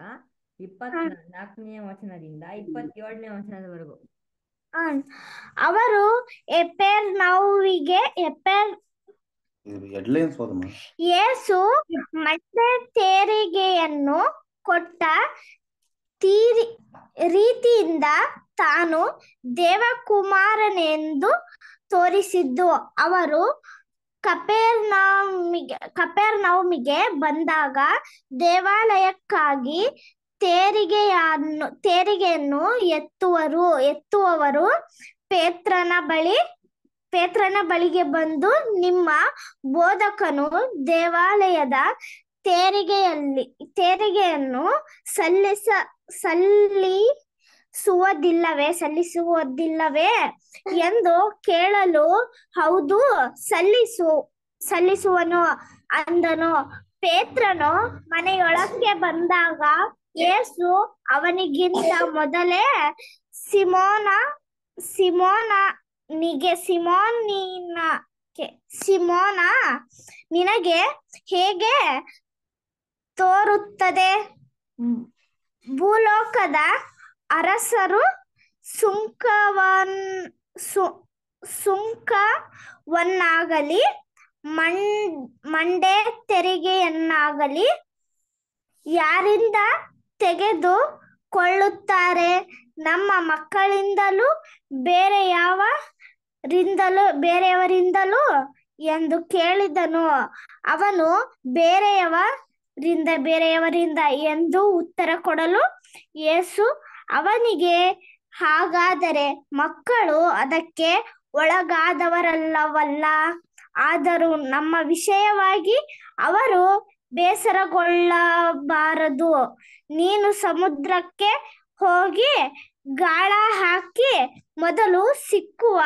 ಇಪ್ಪತ್ನಾಲ್ಕನೇ ವಚನದಿಂದ ಇಪ್ಪತ್ತೇಳನೇ ವಚನದವರೆಗೂ ಅವರು ಎಪೇರ್ ನೋವಿಗೆ ಎಪೇರ್ ಯೇಸು ಮತ್ತೆ ತೆರಿಗೆಯನ್ನು ಕೊಟ್ಟ ತೀರಿ ರೀತಿಯಿಂದ ತಾನು ದೇವಕುಮಾರನೆಂದು ತೋರಿಸಿದ್ದು ಅವರು ಕಪೆರ್ನಾಮಿಗೆ ಕಪೇರ್ನೌಮಿಗೆ ಬಂದಾಗ ದೇವಾಲಯಕ್ಕಾಗಿ ತೆರಿಗೆಯನ್ನು ತೆರಿಗೆಯನ್ನು ಎತ್ತುವರು ಎತ್ತುವವರು ಪೇತ್ರನ ಬಳಿ ಪೇತ್ರನ ಬಳಿಗೆ ಬಂದು ನಿಮ್ಮ ಬೋಧಕನು ದೇವಾಲಯದ ತೆರಿಗೆಯಲ್ಲಿ ತೆರಿಗೆಯನ್ನು ಸಲ್ಲಿಸ ಸಲ್ಲಿ ಸುವದಿಲ್ಲವೇ ಸಲ್ಲಿಸುವುದಿಲ್ಲವೇ ಎಂದು ಕೇಳಲು ಹೌದು ಸಲ್ಲಿಸು ಸಲ್ಲಿಸುವನು ಅಂದನು ಪೇತ್ರನು ಮನೆಯೊಳಕ್ಕೆ ಬಂದಾಗ ಯೇಸು ಅವನಿಗಿಂತ ಮೊದಲೇ ಸಿಮೋನ ಸಿಮೋನ ನಿಗೆ ಸಿಮೋನಿನ ಸಿಮೋನ ನಿನಗೆ ಹೇಗೆ ತೋರುತ್ತದೆ ಭೂಲೋಕದ ಅರಸರು ಸುಂಕವನ್ ಸು ಸುಂಕವನ್ನಾಗಲಿ ಮಂಡೆ ತೆರಿಗೆಯನ್ನಾಗಲಿ ಯಾರಿಂದ ತೆಗೆದು ಕೊಳ್ಳುತ್ತಾರೆ ನಮ್ಮ ಮಕ್ಕಳಿಂದಲೂ ಬೇರೆ ಯಾವ ರಿಂದಲೂ ಬೇರೆಯವರಿಂದಲೂ ಎಂದು ಕೇಳಿದನು ಅವನು ಬೇರೆಯವರಿಂದ ಬೇರೆಯವರಿಂದ ಎಂದು ಉತ್ತರ ಕೊಡಲು ಯೇಸು ಅವನಿಗೆ ಹಾಗಾದರೆ ಮಕ್ಕಳು ಅದಕ್ಕೆ ಒಳಗಾದವರಲ್ಲವಲ್ಲ ಆದರೂ ನಮ್ಮ ವಿಷಯವಾಗಿ ಅವರು ಬೇಸರಗೊಳ್ಳಬಾರದು ನೀನು ಸಮುದ್ರಕ್ಕೆ ಹೋಗಿ ಗಾಳ ಹಾಕಿ ಮೊದಲು ಸಿಕ್ಕುವ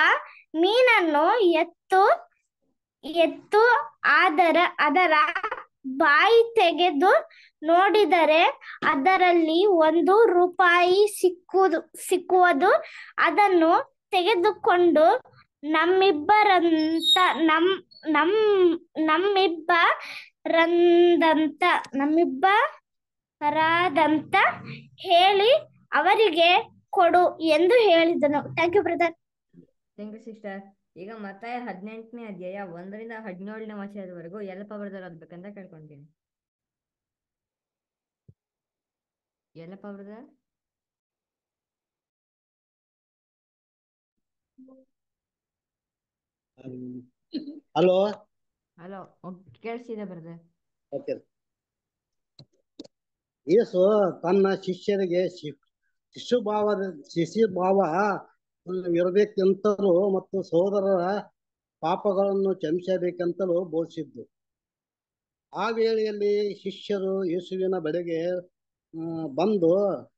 ಮೀನನ್ನು ಎತ್ತು ಎತ್ತು ಆದರ ಅದರ ಬಾಯಿ ತೆಗೆದು ನೋಡಿದರೆ ಅದರಲ್ಲಿ ಒಂದು ರೂಪಾಯಿ ಸಿಕ್ಕುವುದು ಸಿಕ್ಕುವುದು ಅದನ್ನು ತೆಗೆದುಕೊಂಡು ನಮ್ಮಿಬ್ಬರಂತ ನಮ್ ನಮ್ ನಮ್ಮಿಬ್ಬರಂದಂತ ರಾದಂತ ಹೇಳಿ ಅವರಿಗೆ ಕೊಡು ಎಂದು ಹೇಳಿದನು thank you brother thank you sister ಈಗ ಮತ್ತೆ ಹದಿನೆಂಟನೇ ಅಧ್ಯಾಯ ಒಂದರಿಂದ ಹದಿನೇಳನೇ ವಚನದವರೆಗೂ ಎಲ್ಪ ಬರೆದವ್ರು ಓದ್ಬೇಕಂತ ಕೇಳ್ಕೊಂತೀನಿ ಯಲಪ ಬರ್ದ ಹಲೋ ಹಲೋ ಕೇಳಿಸಿದೆ ಬರ್ದ ಯೇಸು ತನ್ನ ಶಿಷ್ಯರಿಗೆ ಶಿಶು ಭಾವದ ಶಿಶು ಭಾವ ಇರಬೇಕೆಂತಲೂ ಮತ್ತು ಸಹೋದರರ ಪಾಪಗಳನ್ನು ಕ್ಷಮಿಸಬೇಕೆಂತಲೂ ಬೋಧಿಸಿದ್ದು ಆ ವೇಳೆಯಲ್ಲಿ ಶಿಷ್ಯರು ಯೇಸುವಿನ ಬಳಿಗೆ ಬಂದು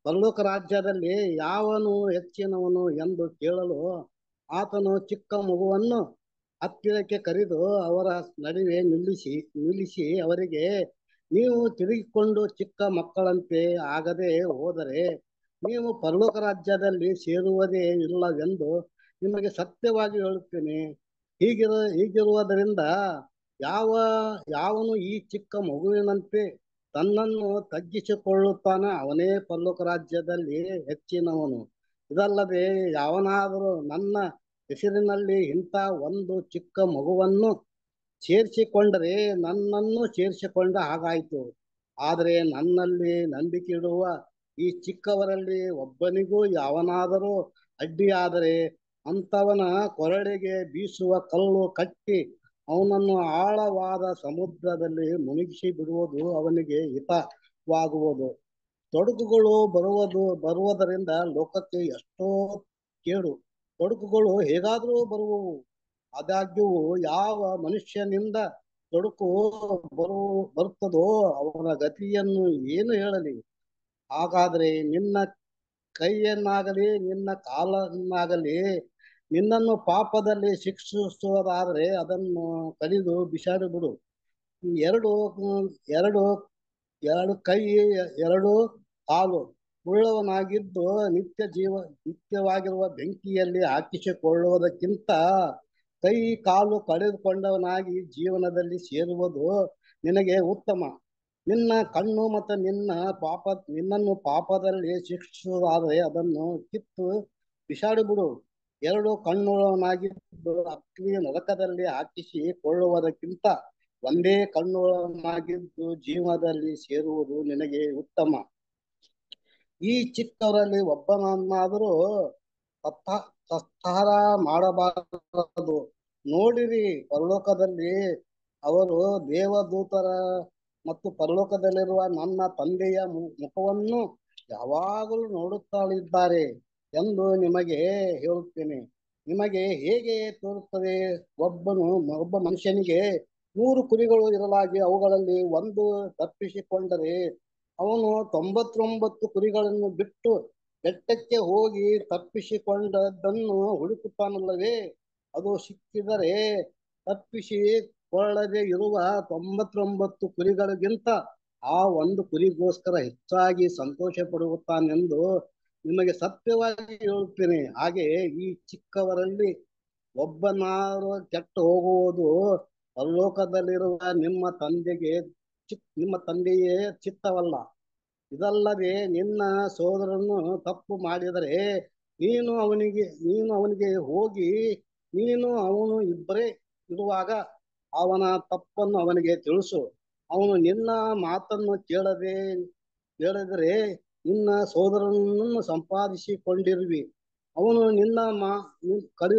ಪರಲೋಕ ರಾಜ್ಯದಲ್ಲಿ ಯಾವನು ಹೆಚ್ಚಿನವನು ಎಂದು ಕೇಳಲು ಆತನು ಚಿಕ್ಕ ಮಗುವನ್ನು ಹತ್ತಿರಕ್ಕೆ ಕರೆದು ಅವರ ನಡುವೆ ನಿಲ್ಲಿಸಿ ನಿಲ್ಲಿಸಿ ಅವರಿಗೆ ನೀವು ತಿರುಗಿಕೊಂಡು ಚಿಕ್ಕ ಮಕ್ಕಳಂತೆ ಆಗದೆ ಹೋದರೆ ನೀವು ಪರಲೋಕ ರಾಜ್ಯದಲ್ಲಿ ಸೇರುವುದೇ ಇಲ್ಲವೆಂದು ನಿಮಗೆ ಸತ್ಯವಾಗಿ ಹೇಳುತ್ತೇನೆ ಹೀಗಿರ ಹೀಗಿರುವುದರಿಂದ ಯಾವ ಯಾವನು ಈ ಚಿಕ್ಕ ಮಗುವಿನಂತೆ ತನ್ನನ್ನು ತಗ್ಗಿಸಿಕೊಳ್ಳುತ್ತಾನೆ ಅವನೇ ಪರಲೋಕ ರಾಜ್ಯದಲ್ಲಿ ಹೆಚ್ಚಿನವನು ಇದಲ್ಲದೆ ಯಾವನಾದರೂ ನನ್ನ ಹೆಸರಿನಲ್ಲಿ ಇಂಥ ಒಂದು ಚಿಕ್ಕ ಮಗುವನ್ನು ಸೇರಿಸಿಕೊಂಡರೆ ನನ್ನನ್ನು ಸೇರಿಸಿಕೊಂಡ ಹಾಗಾಯಿತು ಆದರೆ ನನ್ನಲ್ಲಿ ನಂಬಿಕೆ ಇಡುವ ಈ ಚಿಕ್ಕವರಲ್ಲಿ ಒಬ್ಬನಿಗೂ ಯಾವನಾದರೂ ಅಡ್ಡಿಯಾದರೆ ಅಂತವನ ಕೊರಳಿಗೆ ಬೀಸುವ ಕಲ್ಲು ಕಟ್ಟಿ ಅವನನ್ನು ಆಳವಾದ ಸಮುದ್ರದಲ್ಲಿ ಮುಳುಗಿಸಿ ಬಿಡುವುದು ಅವನಿಗೆ ಹಿತವಾಗುವುದು ತೊಡಕುಗಳು ಬರುವುದು ಬರುವುದರಿಂದ ಲೋಕಕ್ಕೆ ಎಷ್ಟೋ ಕೇಡು ತೊಡಕುಗಳು ಹೇಗಾದರೂ ಬರುವವು ಆದಾಗ್ಯೂ ಯಾವ ಮನುಷ್ಯನಿಂದ ತೊಡಕು ಬರು ಬರುತ್ತದೋ ಅವನ ಗತಿಯನ್ನು ಏನು ಹೇಳಲಿ ಹಾಗಾದ್ರೆ ನಿನ್ನ ಕೈಯನ್ನಾಗಲಿ ನಿನ್ನ ಕಾಲನ್ನಾಗಲಿ ನಿನ್ನನ್ನು ಪಾಪದಲ್ಲಿ ಶಿಕ್ಷಿಸುವುದಾದ್ರೆ ಅದನ್ನು ಕಲಿದು ಬಿಸಾಡಿ ಬಿಡು ಎರಡು ಎರಡು ಎರಡು ಕೈ ಎರಡು ಕಾಲು ಉಳ್ಳವನಾಗಿದ್ದು ನಿತ್ಯ ಜೀವ ನಿತ್ಯವಾಗಿರುವ ಬೆಂಕಿಯಲ್ಲಿ ಹಾಕಿಸಿಕೊಳ್ಳುವುದಕ್ಕಿಂತ ಕೈ ಕಾಲು ಕಳೆದುಕೊಂಡವನಾಗಿ ಜೀವನದಲ್ಲಿ ಸೇರುವುದು ನಿನಗೆ ಉತ್ತಮ ನಿನ್ನ ಕಣ್ಣು ಮತ್ತು ನಿನ್ನ ಪಾಪ ನಿನ್ನನ್ನು ಪಾಪದಲ್ಲಿ ಶಿಕ್ಷಿಸುವುದಾದರೆ ಅದನ್ನು ಕಿತ್ತು ಬಿಸಾಡಿಬಿಡು ಎರಡು ಕಣ್ಣುಗಳನ್ನಾಗಿದ್ದು ಅಗ್ನಿ ನರಕದಲ್ಲಿ ಹಾಕಿಸಿ ಕೊಳ್ಳುವುದಕ್ಕಿಂತ ಒಂದೇ ಕಣ್ಣುಗಳನ್ನಾಗಿದ್ದು ಜೀವನದಲ್ಲಿ ಸೇರುವುದು ನಿನಗೆ ಉತ್ತಮ ಈ ಚಿಕ್ಕವರಲ್ಲಿ ಒಬ್ಬನನ್ನಾದರೂ ಸತ್ಕಾರ ಮಾಡಬಾರದು ನೋಡಿರಿ ಪರಲೋಕದಲ್ಲಿ ಅವರು ದೇವದೂತರ ಮತ್ತು ಪರಲೋಕದಲ್ಲಿರುವ ನನ್ನ ತಂದೆಯ ಮುಖವನ್ನು ಯಾವಾಗಲೂ ನೋಡುತ್ತಾಳಿದ್ದಾರೆ ಎಂದು ನಿಮಗೆ ಹೇಳುತ್ತೇನೆ ನಿಮಗೆ ಹೇಗೆ ತೋರುತ್ತದೆ ಒಬ್ಬನು ಒಬ್ಬ ಮನುಷ್ಯನಿಗೆ ನೂರು ಕುರಿಗಳು ಇರಲಾಗಿ ಅವುಗಳಲ್ಲಿ ಒಂದು ತಪ್ಪಿಸಿಕೊಂಡರೆ ಅವನು ತೊಂಬತ್ತೊಂಬತ್ತು ಕುರಿಗಳನ್ನು ಬಿಟ್ಟು ಬೆಟ್ಟಕ್ಕೆ ಹೋಗಿ ತಪ್ಪಿಸಿಕೊಂಡದ್ದನ್ನು ಹುಡುಕುತ್ತಾನಲ್ಲವೇ ಅದು ಸಿಕ್ಕಿದರೆ ತಪ್ಪಿಸಿ ಕೊಳ್ಳದೆ ಇರುವ ತೊಂಬತ್ತೊಂಬತ್ತು ಕುರಿಗಳಿಗಿಂತ ಆ ಒಂದು ಕುರಿಗೋಸ್ಕರ ಹೆಚ್ಚಾಗಿ ಸಂತೋಷ ಪಡುತ್ತಾನೆಂದು ನಿಮಗೆ ಸತ್ಯವಾಗಿ ಹೇಳುತ್ತೇನೆ ಹಾಗೆ ಈ ಚಿಕ್ಕವರಲ್ಲಿ ಒಬ್ಬನಾರು ಕೆಟ್ಟು ಹೋಗುವುದು ಪರಲೋಕದಲ್ಲಿರುವ ನಿಮ್ಮ ತಂದೆಗೆ ನಿಮ್ಮ ತಂದೆಯೇ ಚಿತ್ತವಲ್ಲ ಇದಲ್ಲದೆ ನಿನ್ನ ಸೋದರನು ತಪ್ಪು ಮಾಡಿದರೆ ನೀನು ಅವನಿಗೆ ನೀನು ಅವನಿಗೆ ಹೋಗಿ ನೀನು ಅವನು ಇಬ್ಬರೇ ಇರುವಾಗ ಅವನ ತಪ್ಪನ್ನು ಅವನಿಗೆ ತಿಳಿಸು ಅವನು ನಿನ್ನ ಮಾತನ್ನು ಕೇಳದೆ ಕೇಳಿದರೆ ನಿನ್ನ ಸೋದರನನ್ನು ಸಂಪಾದಿಸಿಕೊಂಡಿರುವಿ ಅವನು ನಿನ್ನ ಮಾ ಕರಿ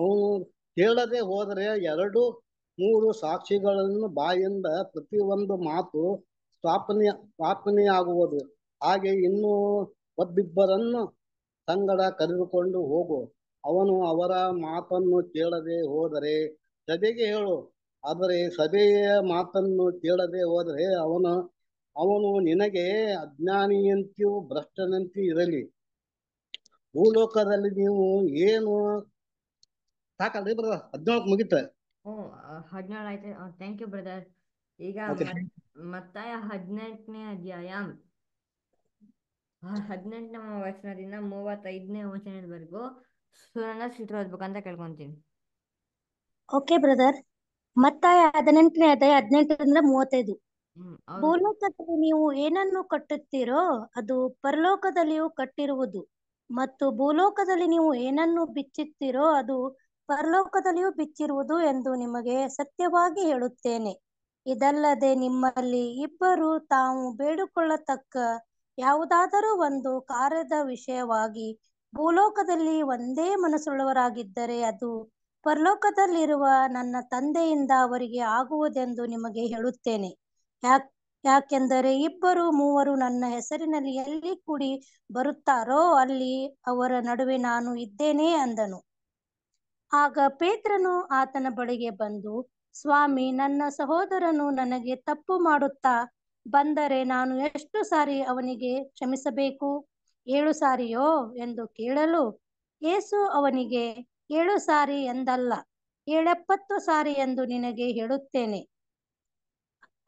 ಅವನು ಕೇಳದೆ ಹೋದರೆ ಎರಡು ಮೂರು ಸಾಕ್ಷಿಗಳನ್ನು ಬಾಯಿಂದ ಪ್ರತಿಯೊಂದು ಮಾತು ಸ್ಥಾಪನೆ ಸ್ಥಾಪನೆಯಾಗುವುದು ಹಾಗೆ ಇನ್ನೂ ಒಬ್ಬಿಬ್ಬರನ್ನು ಸಂಗಡ ಕರೆದುಕೊಂಡು ಹೋಗು ಅವನು ಅವರ ಮಾತನ್ನು ಕೇಳದೆ ಹೋದರೆ ಸಭೆಗೆ ಹೇಳು ಆದರೆ ಸಭೆಯ ಮಾತನ್ನು ಕೇಳದೆ ಹೋದರೆ ಅವನು ಅವನು ನಿನಗೆ ಅಜ್ಞಾನಿಯಂತೆಯೂ ಭ್ರಷ್ಟನಂತೆಯೂ ಇರಲಿ ಭೂಲೋಕದಲ್ಲಿ ನೀವು ಏನು ಸಾಕಲ್ರಿ ಬ್ರದರ್ ಹದಿನೇಳಕ್ ಮುಗಿತ ಹದಿನೇಳು ಆಯ್ತು ಥ್ಯಾಂಕ್ ಯು ಬ್ರದರ್ ಈಗ ಮತ್ತಾಯ ಹದಿನೆಂಟನೇ ಅಧ್ಯಾಯ ಹದಿನೆಂಟನೇ ವಚನದಿಂದ ಮೂವತ್ತೈದನೇ ವಚನದವರೆಗೂ ಸುವರ್ಣ ಸೀಟ್ ಓದ್ಬೇಕಂತ ಕೇಳ್ಕೊಂತೀನಿ ಓಕೆ ಬ್ರದರ್ ಮತ್ತಾಯ ಹದಿನೆಂಟನೇ ಅಧ್ಯಾಯ ಹದಿನೆಂಟರಿಂದ ಮೂವತ್ತೈದು ಭೂಲೋಕದಲ್ಲಿ ನೀವು ಏನನ್ನು ಕಟ್ಟುತ್ತೀರೋ ಅದು ಪರಲೋಕದಲ್ಲಿಯೂ ಕಟ್ಟಿರುವುದು ಮತ್ತು ಭೂಲೋಕದಲ್ಲಿ ನೀವು ಏನನ್ನು ಬಿಚ್ಚುತ್ತೀರೋ ಅದು ಪರಲೋಕದಲ್ಲಿಯೂ ಬಿಚ್ಚಿರುವುದು ಎಂದು ನಿಮಗೆ ಸತ್ಯವಾಗಿ ಹೇಳುತ್ತೇನೆ ಇದಲ್ಲದೆ ನಿಮ್ಮಲ್ಲಿ ಇಬ್ಬರು ತಾವು ಬೇಡಿಕೊಳ್ಳತಕ್ಕ ಯಾವುದಾದರೂ ಒಂದು ಕಾರ್ಯದ ವಿಷಯವಾಗಿ ಭೂಲೋಕದಲ್ಲಿ ಒಂದೇ ಮನಸ್ಸುಳ್ಳವರಾಗಿದ್ದರೆ ಅದು ಪರಲೋಕದಲ್ಲಿರುವ ನನ್ನ ತಂದೆಯಿಂದ ಅವರಿಗೆ ಆಗುವುದೆಂದು ನಿಮಗೆ ಹೇಳುತ್ತೇನೆ ಯಾಕ್ ಯಾಕೆಂದರೆ ಇಬ್ಬರು ಮೂವರು ನನ್ನ ಹೆಸರಿನಲ್ಲಿ ಎಲ್ಲಿ ಕೂಡಿ ಬರುತ್ತಾರೋ ಅಲ್ಲಿ ಅವರ ನಡುವೆ ನಾನು ಇದ್ದೇನೆ ಅಂದನು ಆಗ ಪೇತ್ರನು ಆತನ ಬಳಿಗೆ ಬಂದು ಸ್ವಾಮಿ ನನ್ನ ಸಹೋದರನು ನನಗೆ ತಪ್ಪು ಮಾಡುತ್ತಾ ಬಂದರೆ ನಾನು ಎಷ್ಟು ಸಾರಿ ಅವನಿಗೆ ಕ್ಷಮಿಸಬೇಕು ಏಳು ಸಾರಿಯೋ ಎಂದು ಕೇಳಲು ಏಸು ಅವನಿಗೆ ಏಳು ಸಾರಿ ಎಂದಲ್ಲ ಏಳೆಪ್ಪತ್ತು ಸಾರಿ ಎಂದು ನಿನಗೆ ಹೇಳುತ್ತೇನೆ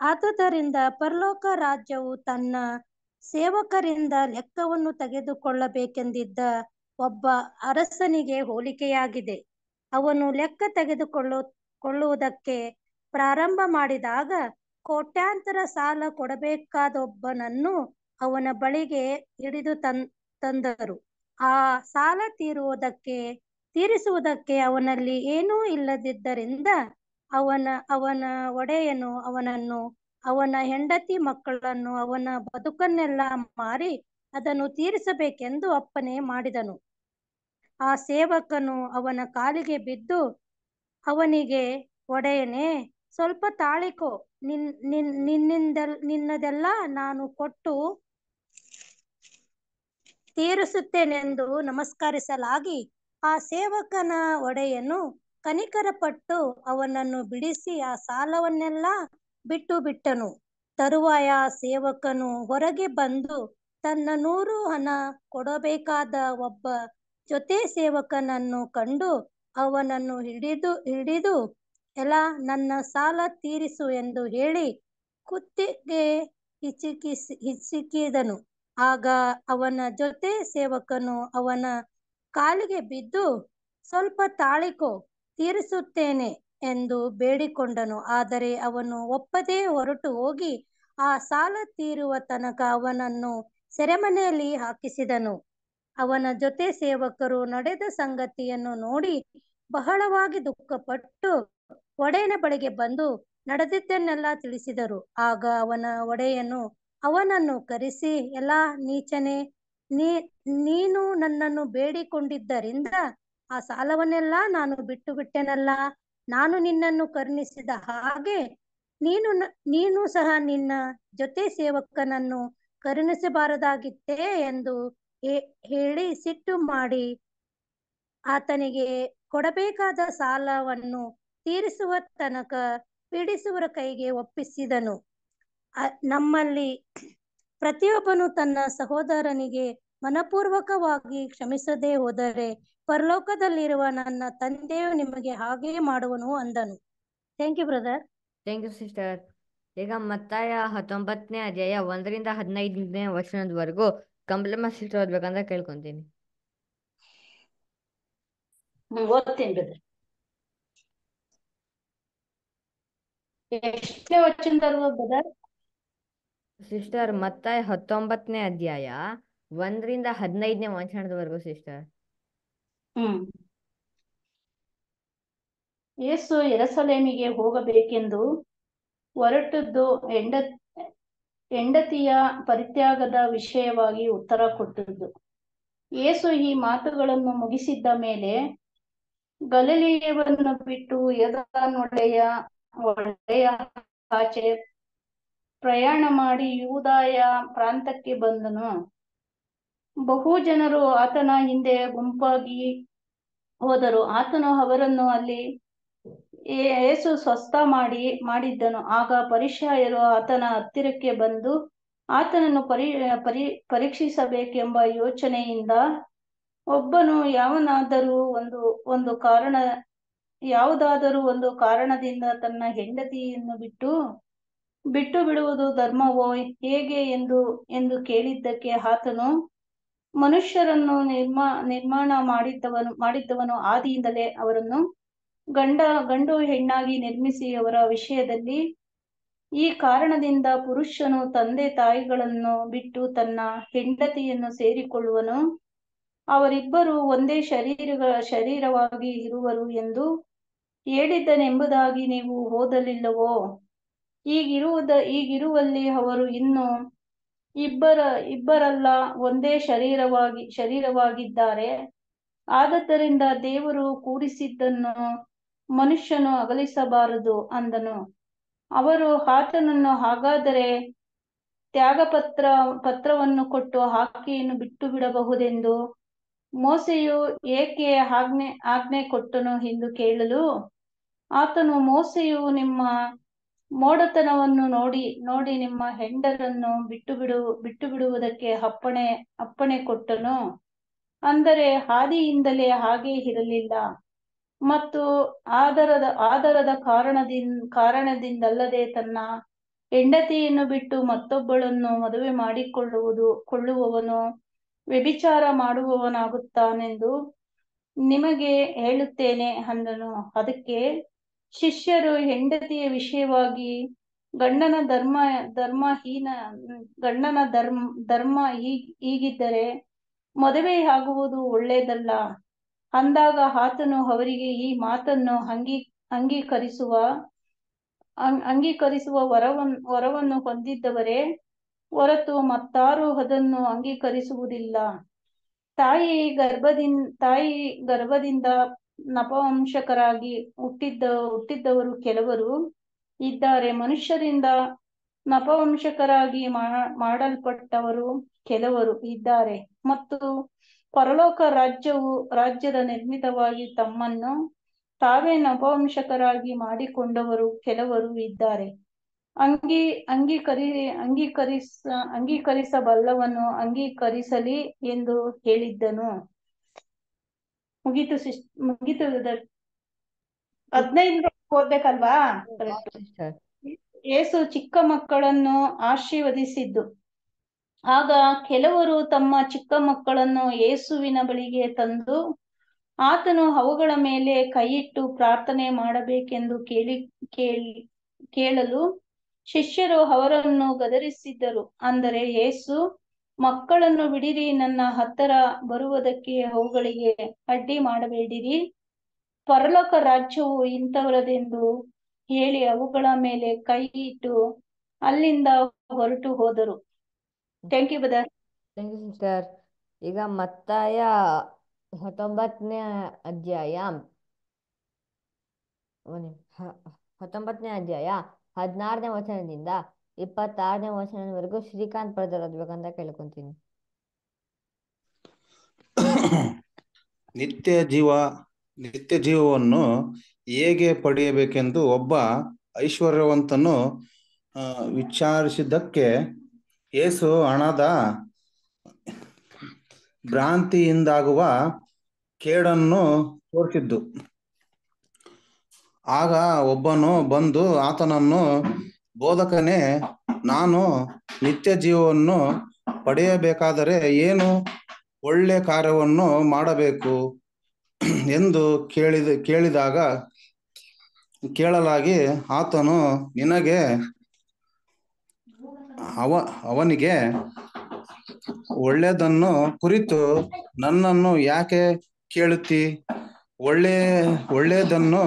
ಆದುದರಿಂದ ಪರಲೋಕ ರಾಜ್ಯವು ತನ್ನ ಸೇವಕರಿಂದ ಲೆಕ್ಕವನ್ನು ತೆಗೆದುಕೊಳ್ಳಬೇಕೆಂದಿದ್ದ ಒಬ್ಬ ಅರಸನಿಗೆ ಹೋಲಿಕೆಯಾಗಿದೆ ಅವನು ಲೆಕ್ಕ ತೆಗೆದುಕೊಳ್ಳು ಕೊಳ್ಳುವುದಕ್ಕೆ ಪ್ರಾರಂಭ ಮಾಡಿದಾಗ ಕೋಟ್ಯಾಂತರ ಸಾಲ ಕೊಡಬೇಕಾದೊಬ್ಬನನ್ನು ಅವನ ಬಳಿಗೆ ಹಿಡಿದು ತನ್ ತಂದರು ಆ ಸಾಲ ತೀರುವುದಕ್ಕೆ ತೀರಿಸುವುದಕ್ಕೆ ಅವನಲ್ಲಿ ಏನೂ ಇಲ್ಲದಿದ್ದರಿಂದ ಅವನ ಅವನ ಒಡೆಯನು ಅವನನ್ನು ಅವನ ಹೆಂಡತಿ ಮಕ್ಕಳನ್ನು ಅವನ ಬದುಕನ್ನೆಲ್ಲ ಮಾರಿ ಅದನ್ನು ತೀರಿಸಬೇಕೆಂದು ಅಪ್ಪನೆ ಮಾಡಿದನು ಆ ಸೇವಕನು ಅವನ ಕಾಲಿಗೆ ಬಿದ್ದು ಅವನಿಗೆ ಒಡೆಯನೇ ಸ್ವಲ್ಪ ತಾಳಿಕೋ ನಿನ್ ನಿನ್ ನಿನ್ನಿಂದ ನಿನ್ನದೆಲ್ಲ ನಾನು ಕೊಟ್ಟು ತೀರಿಸುತ್ತೇನೆಂದು ನಮಸ್ಕರಿಸಲಾಗಿ ಆ ಸೇವಕನ ಒಡೆಯನು ಕನಿಕರಪಟ್ಟು ಅವನನ್ನು ಬಿಡಿಸಿ ಆ ಸಾಲವನ್ನೆಲ್ಲ ಬಿಟ್ಟು ಬಿಟ್ಟನು ತರುವಾಯ ಸೇವಕನು ಹೊರಗೆ ಬಂದು ತನ್ನ ನೂರು ಹಣ ಕೊಡಬೇಕಾದ ಒಬ್ಬ ಜೊತೆ ಸೇವಕನನ್ನು ಕಂಡು ಅವನನ್ನು ಹಿಡಿದು ಹಿಡಿದು ಎಲ್ಲ ನನ್ನ ಸಾಲ ತೀರಿಸು ಎಂದು ಹೇಳಿ ಕುತ್ತಿಗೆ ಹಿಚಿಕಿಸಿ ಹಿಚಿಕಿದನು ಆಗ ಅವನ ಜೊತೆ ಸೇವಕನು ಅವನ ಕಾಲಿಗೆ ಬಿದ್ದು ಸ್ವಲ್ಪ ತಾಳಿಕೋ ತೀರಿಸುತ್ತೇನೆ ಎಂದು ಬೇಡಿಕೊಂಡನು ಆದರೆ ಅವನು ಒಪ್ಪದೇ ಹೊರಟು ಹೋಗಿ ಆ ಸಾಲ ತೀರುವ ತನಕ ಅವನನ್ನು ಸೆರೆಮನೆಯಲ್ಲಿ ಹಾಕಿಸಿದನು ಅವನ ಜೊತೆ ಸೇವಕರು ನಡೆದ ಸಂಗತಿಯನ್ನು ನೋಡಿ ಬಹಳವಾಗಿ ದುಃಖಪಟ್ಟು ಒಡೆಯನ ಬಳಿಗೆ ಬಂದು ನಡೆದಿದ್ದನ್ನೆಲ್ಲ ತಿಳಿಸಿದರು ಆಗ ಅವನ ಒಡೆಯನು ಅವನನ್ನು ಕರೆಸಿ ಎಲ್ಲಾ ನೀಚನೆ ನೀ ನೀನು ನನ್ನನ್ನು ಬೇಡಿಕೊಂಡಿದ್ದರಿಂದ ಆ ಸಾಲವನ್ನೆಲ್ಲ ನಾನು ಬಿಟ್ಟು ಬಿಟ್ಟೆನಲ್ಲ ನಾನು ನಿನ್ನನ್ನು ಕರುಣಿಸಿದ ಹಾಗೆ ನೀನು ನೀನು ಸಹ ನಿನ್ನ ಜೊತೆ ಸೇವಕನನ್ನು ಕರುಣಿಸಬಾರದಾಗಿತ್ತೇ ಎಂದು ಹೇಳಿ ಸಿಟ್ಟು ಮಾಡಿ ಆತನಿಗೆ ಕೊಡಬೇಕಾದ ಸಾಲವನ್ನು ತೀರಿಸುವ ತನಕ ಪೀಡಿಸುವರ ಕೈಗೆ ಒಪ್ಪಿಸಿದನು ನಮ್ಮಲ್ಲಿ ಪ್ರತಿಯೊಬ್ಬನು ತನ್ನ ಸಹೋದರನಿಗೆ ಮನಪೂರ್ವಕವಾಗಿ ಕ್ಷಮಿಸದೆ ಹೋದರೆ ಪರಲೋಕದಲ್ಲಿರುವ ನನ್ನ ತಂದೆಯು ನಿಮಗೆ ಹಾಗೆ ಮಾಡುವನು ಅಂದನು thank you brother thank you sister ಈಗ ಮತ್ತಾಯ ಹತ್ತೊಂಬತ್ತನೇ ಅಧ್ಯಾಯ ಒಂದರಿಂದ ಹದಿನೈದನೇ ವಚನದವರೆಗೂ ಕಂಬಲ ಸಿಸ್ಟರ್ ಓದ್ಬೇಕಂತ ಕೇಳ್ಕೊಂತೀನಿ ಓದ್ತೀನಿ ಬ್ರದರ್ ಎಷ್ಟನೇ ವಚನದವರೆಗೂ ಬ್ರದರ್ ಸಿಸ್ಟರ್ ಮತ್ತೆ ಹತ್ತೊಂಬತ್ತನೇ ಅಧ್ಯಾಯ ಒಂದರಿಂದ ಹದಿನೈದನೇ ವಂಚನದವರೆಗೂ ಸಿಸ್ಟರ್ ಹ್ಮ್ ಯೇಸು ಎರಸಲೇಮಿಗೆ ಹೋಗಬೇಕೆಂದು ಹೊರಟದ್ದು ಹೆಂಡ ಹೆಂಡತಿಯ ಪರಿತ್ಯಾಗದ ವಿಷಯವಾಗಿ ಉತ್ತರ ಕೊಟ್ಟದ್ದು ಯೇಸು ಈ ಮಾತುಗಳನ್ನು ಮುಗಿಸಿದ್ದ ಮೇಲೆ ಗಲೀಲಿಯವನ್ನು ಬಿಟ್ಟು ಯದಾನ್ ಒಡೆಯ ಆಚೆ ಪ್ರಯಾಣ ಮಾಡಿ ಯೂದಾಯ ಪ್ರಾಂತಕ್ಕೆ ಬಂದನು ಬಹು ಜನರು ಆತನ ಹಿಂದೆ ಗುಂಪಾಗಿ ಹೋದರು ಆತನು ಅವರನ್ನು ಅಲ್ಲಿ ಏಸು ಸ್ವಸ್ಥ ಮಾಡಿ ಮಾಡಿದ್ದನು ಆಗ ಪರಿಶಾಯರು ಆತನ ಹತ್ತಿರಕ್ಕೆ ಬಂದು ಆತನನ್ನು ಪರಿ ಪರಿ ಪರೀಕ್ಷಿಸಬೇಕೆಂಬ ಯೋಚನೆಯಿಂದ ಒಬ್ಬನು ಯಾವನಾದರೂ ಒಂದು ಒಂದು ಕಾರಣ ಯಾವುದಾದರೂ ಒಂದು ಕಾರಣದಿಂದ ತನ್ನ ಹೆಂಡತಿಯನ್ನು ಬಿಟ್ಟು ಬಿಟ್ಟು ಬಿಡುವುದು ಧರ್ಮವೋ ಹೇಗೆ ಎಂದು ಎಂದು ಕೇಳಿದ್ದಕ್ಕೆ ಆತನು ಮನುಷ್ಯರನ್ನು ನಿರ್ಮಾ ನಿರ್ಮಾಣ ಮಾಡಿದ್ದವನು ಮಾಡಿದ್ದವನು ಆದಿಯಿಂದಲೇ ಅವರನ್ನು ಗಂಡ ಗಂಡು ಹೆಣ್ಣಾಗಿ ನಿರ್ಮಿಸಿ ಅವರ ವಿಷಯದಲ್ಲಿ ಈ ಕಾರಣದಿಂದ ಪುರುಷನು ತಂದೆ ತಾಯಿಗಳನ್ನು ಬಿಟ್ಟು ತನ್ನ ಹೆಂಡತಿಯನ್ನು ಸೇರಿಕೊಳ್ಳುವನು ಅವರಿಬ್ಬರು ಒಂದೇ ಶರೀರ ಶರೀರವಾಗಿ ಇರುವರು ಎಂದು ಹೇಳಿದ್ದನೆಂಬುದಾಗಿ ನೀವು ಓದಲಿಲ್ಲವೋ ಈಗಿರುವುದ ಈಗಿರುವಲ್ಲಿ ಅವರು ಇನ್ನು ಇಬ್ಬರ ಇಬ್ಬರಲ್ಲ ಒಂದೇ ಶರೀರವಾಗಿ ಶರೀರವಾಗಿದ್ದಾರೆ ಆದ್ದರಿಂದ ದೇವರು ಕೂಡಿಸಿದ್ದನ್ನು ಮನುಷ್ಯನು ಅಗಲಿಸಬಾರದು ಅಂದನು ಅವರು ಆತನನ್ನು ಹಾಗಾದರೆ ತ್ಯಾಗಪತ್ರ ಪತ್ರವನ್ನು ಕೊಟ್ಟು ಹಾಕಿಯನ್ನು ಬಿಟ್ಟು ಬಿಡಬಹುದೆಂದು ಮೋಸೆಯು ಏಕೆ ಆಜ್ಞೆ ಆಜ್ಞೆ ಕೊಟ್ಟನು ಎಂದು ಕೇಳಲು ಆತನು ಮೋಸೆಯು ನಿಮ್ಮ ಮೋಡತನವನ್ನು ನೋಡಿ ನೋಡಿ ನಿಮ್ಮ ಹೆಂಡರನ್ನು ಬಿಟ್ಟು ಬಿಡು ಬಿಟ್ಟು ಬಿಡುವುದಕ್ಕೆ ಅಪ್ಪಣೆ ಅಪ್ಪಣೆ ಕೊಟ್ಟನು ಅಂದರೆ ಹಾದಿಯಿಂದಲೇ ಹಾಗೆ ಇರಲಿಲ್ಲ ಮತ್ತು ಆದರದ ಆದರದ ಕಾರಣದಿಂದ ಕಾರಣದಿಂದಲ್ಲದೆ ತನ್ನ ಹೆಂಡತಿಯನ್ನು ಬಿಟ್ಟು ಮತ್ತೊಬ್ಬಳನ್ನು ಮದುವೆ ಮಾಡಿಕೊಳ್ಳುವುದು ಕೊಳ್ಳುವವನು ವ್ಯಭಿಚಾರ ಮಾಡುವವನಾಗುತ್ತಾನೆಂದು ನಿಮಗೆ ಹೇಳುತ್ತೇನೆ ಅಂದನು ಅದಕ್ಕೆ ಶಿಷ್ಯರು ಹೆಂಡತಿಯ ವಿಷಯವಾಗಿ ಗಂಡನ ಧರ್ಮ ಧರ್ಮ ಹೀನ ಗಂಡನ ಧರ್ಮ ಧರ್ಮ ಈಗಿದ್ದರೆ ಮದುವೆ ಆಗುವುದು ಒಳ್ಳೇದಲ್ಲ ಅಂದಾಗ ಆತನು ಅವರಿಗೆ ಈ ಮಾತನ್ನು ಅಂಗೀ ಅಂಗೀಕರಿಸುವ ಅಂಗೀಕರಿಸುವ ವರವನ್ ವರವನ್ನು ಹೊಂದಿದ್ದವರೇ ಹೊರತು ಮತ್ತಾರು ಅದನ್ನು ಅಂಗೀಕರಿಸುವುದಿಲ್ಲ ತಾಯಿ ಗರ್ಭದಿಂದ ತಾಯಿ ಗರ್ಭದಿಂದ ನಪವಂಶಕರಾಗಿ ಹುಟ್ಟಿದ್ದ ಹುಟ್ಟಿದ್ದವರು ಕೆಲವರು ಇದ್ದಾರೆ ಮನುಷ್ಯರಿಂದ ನಪವಂಶಕರಾಗಿ ಮಾಡಲ್ಪಟ್ಟವರು ಕೆಲವರು ಇದ್ದಾರೆ ಮತ್ತು ಪರಲೋಕ ರಾಜ್ಯವು ರಾಜ್ಯದ ನಿರ್ಮಿತವಾಗಿ ತಮ್ಮನ್ನು ತಾವೇ ನಪವಂಶಕರಾಗಿ ಮಾಡಿಕೊಂಡವರು ಕೆಲವರು ಇದ್ದಾರೆ ಅಂಗೀ ಅಂಗೀಕರಿ ಅಂಗೀಕರಿಸ ಅಂಗೀಕರಿಸಬಲ್ಲವನು ಅಂಗೀಕರಿಸಲಿ ಎಂದು ಹೇಳಿದ್ದನು ಮುಗೀತು ಸಿಸ್ ಮುಗೀತು ಹದಿನೈದು ಓದ್ಬೇಕಲ್ವಾ ಏಸು ಚಿಕ್ಕ ಮಕ್ಕಳನ್ನು ಆಶೀರ್ವದಿಸಿದ್ದು ಆಗ ಕೆಲವರು ತಮ್ಮ ಚಿಕ್ಕ ಮಕ್ಕಳನ್ನು ಏಸುವಿನ ಬಳಿಗೆ ತಂದು ಆತನು ಅವುಗಳ ಮೇಲೆ ಕೈಯಿಟ್ಟು ಪ್ರಾರ್ಥನೆ ಮಾಡಬೇಕೆಂದು ಕೇಳಿ ಕೇಳಿ ಕೇಳಲು ಶಿಷ್ಯರು ಅವರನ್ನು ಗದರಿಸಿದ್ದರು ಅಂದರೆ ಯೇಸು ಮಕ್ಕಳನ್ನು ಬಿಡಿರಿ ನನ್ನ ಹತ್ತರ ಬರುವುದಕ್ಕೆ ಅವುಗಳಿಗೆ ಅಡ್ಡಿ ಮಾಡಬೇಡಿರಿ ಪರಲೋಕ ರಾಜ್ಯವು ಇಂಥವರದೆಂದು ಹೇಳಿ ಅವುಗಳ ಮೇಲೆ ಕೈ ಇಟ್ಟು ಅಲ್ಲಿಂದ ಹೊರಟು ಹೋದರು thank you thank you sister ಈಗ ಮತ್ತಾಯ ಹತ್ತೊಂಬತ್ತನೇ ಅಧ್ಯಾಯ ಹತ್ತೊಂಬತ್ತನೇ ಅಧ್ಯಾಯ ಹದಿನಾರನೇ ವಚನದಿಂದ ಇಪ್ಪತ್ತಾರನೇ ವಚನವರೆಗೂ ಶ್ರೀಕಾಂತ್ ಅಂತ ಕೇಳ್ಕೊಂತೀನಿ ನಿತ್ಯ ಜೀವ ನಿತ್ಯ ಜೀವವನ್ನು ಹೇಗೆ ಪಡೆಯಬೇಕೆಂದು ಒಬ್ಬ ಐಶ್ವರ್ಯವಂತನು ವಿಚಾರಿಸಿದ್ದಕ್ಕೆ ಏಸು ಹಣದ ಭ್ರಾಂತಿಯಿಂದಾಗುವ ಕೇಡನ್ನು ತೋರಿಸಿದ್ದು ಆಗ ಒಬ್ಬನು ಬಂದು ಆತನನ್ನು ಬೋಧಕನೇ ನಾನು ನಿತ್ಯ ಜೀವವನ್ನು ಪಡೆಯಬೇಕಾದರೆ ಏನು ಒಳ್ಳೆ ಕಾರ್ಯವನ್ನು ಮಾಡಬೇಕು ಎಂದು ಕೇಳಿದ ಕೇಳಿದಾಗ ಕೇಳಲಾಗಿ ಆತನು ನಿನಗೆ ಅವ ಅವನಿಗೆ ಒಳ್ಳೆಯದನ್ನು ಕುರಿತು ನನ್ನನ್ನು ಯಾಕೆ ಕೇಳುತ್ತಿ ಒಳ್ಳೆ ಒಳ್ಳೆಯದನ್ನು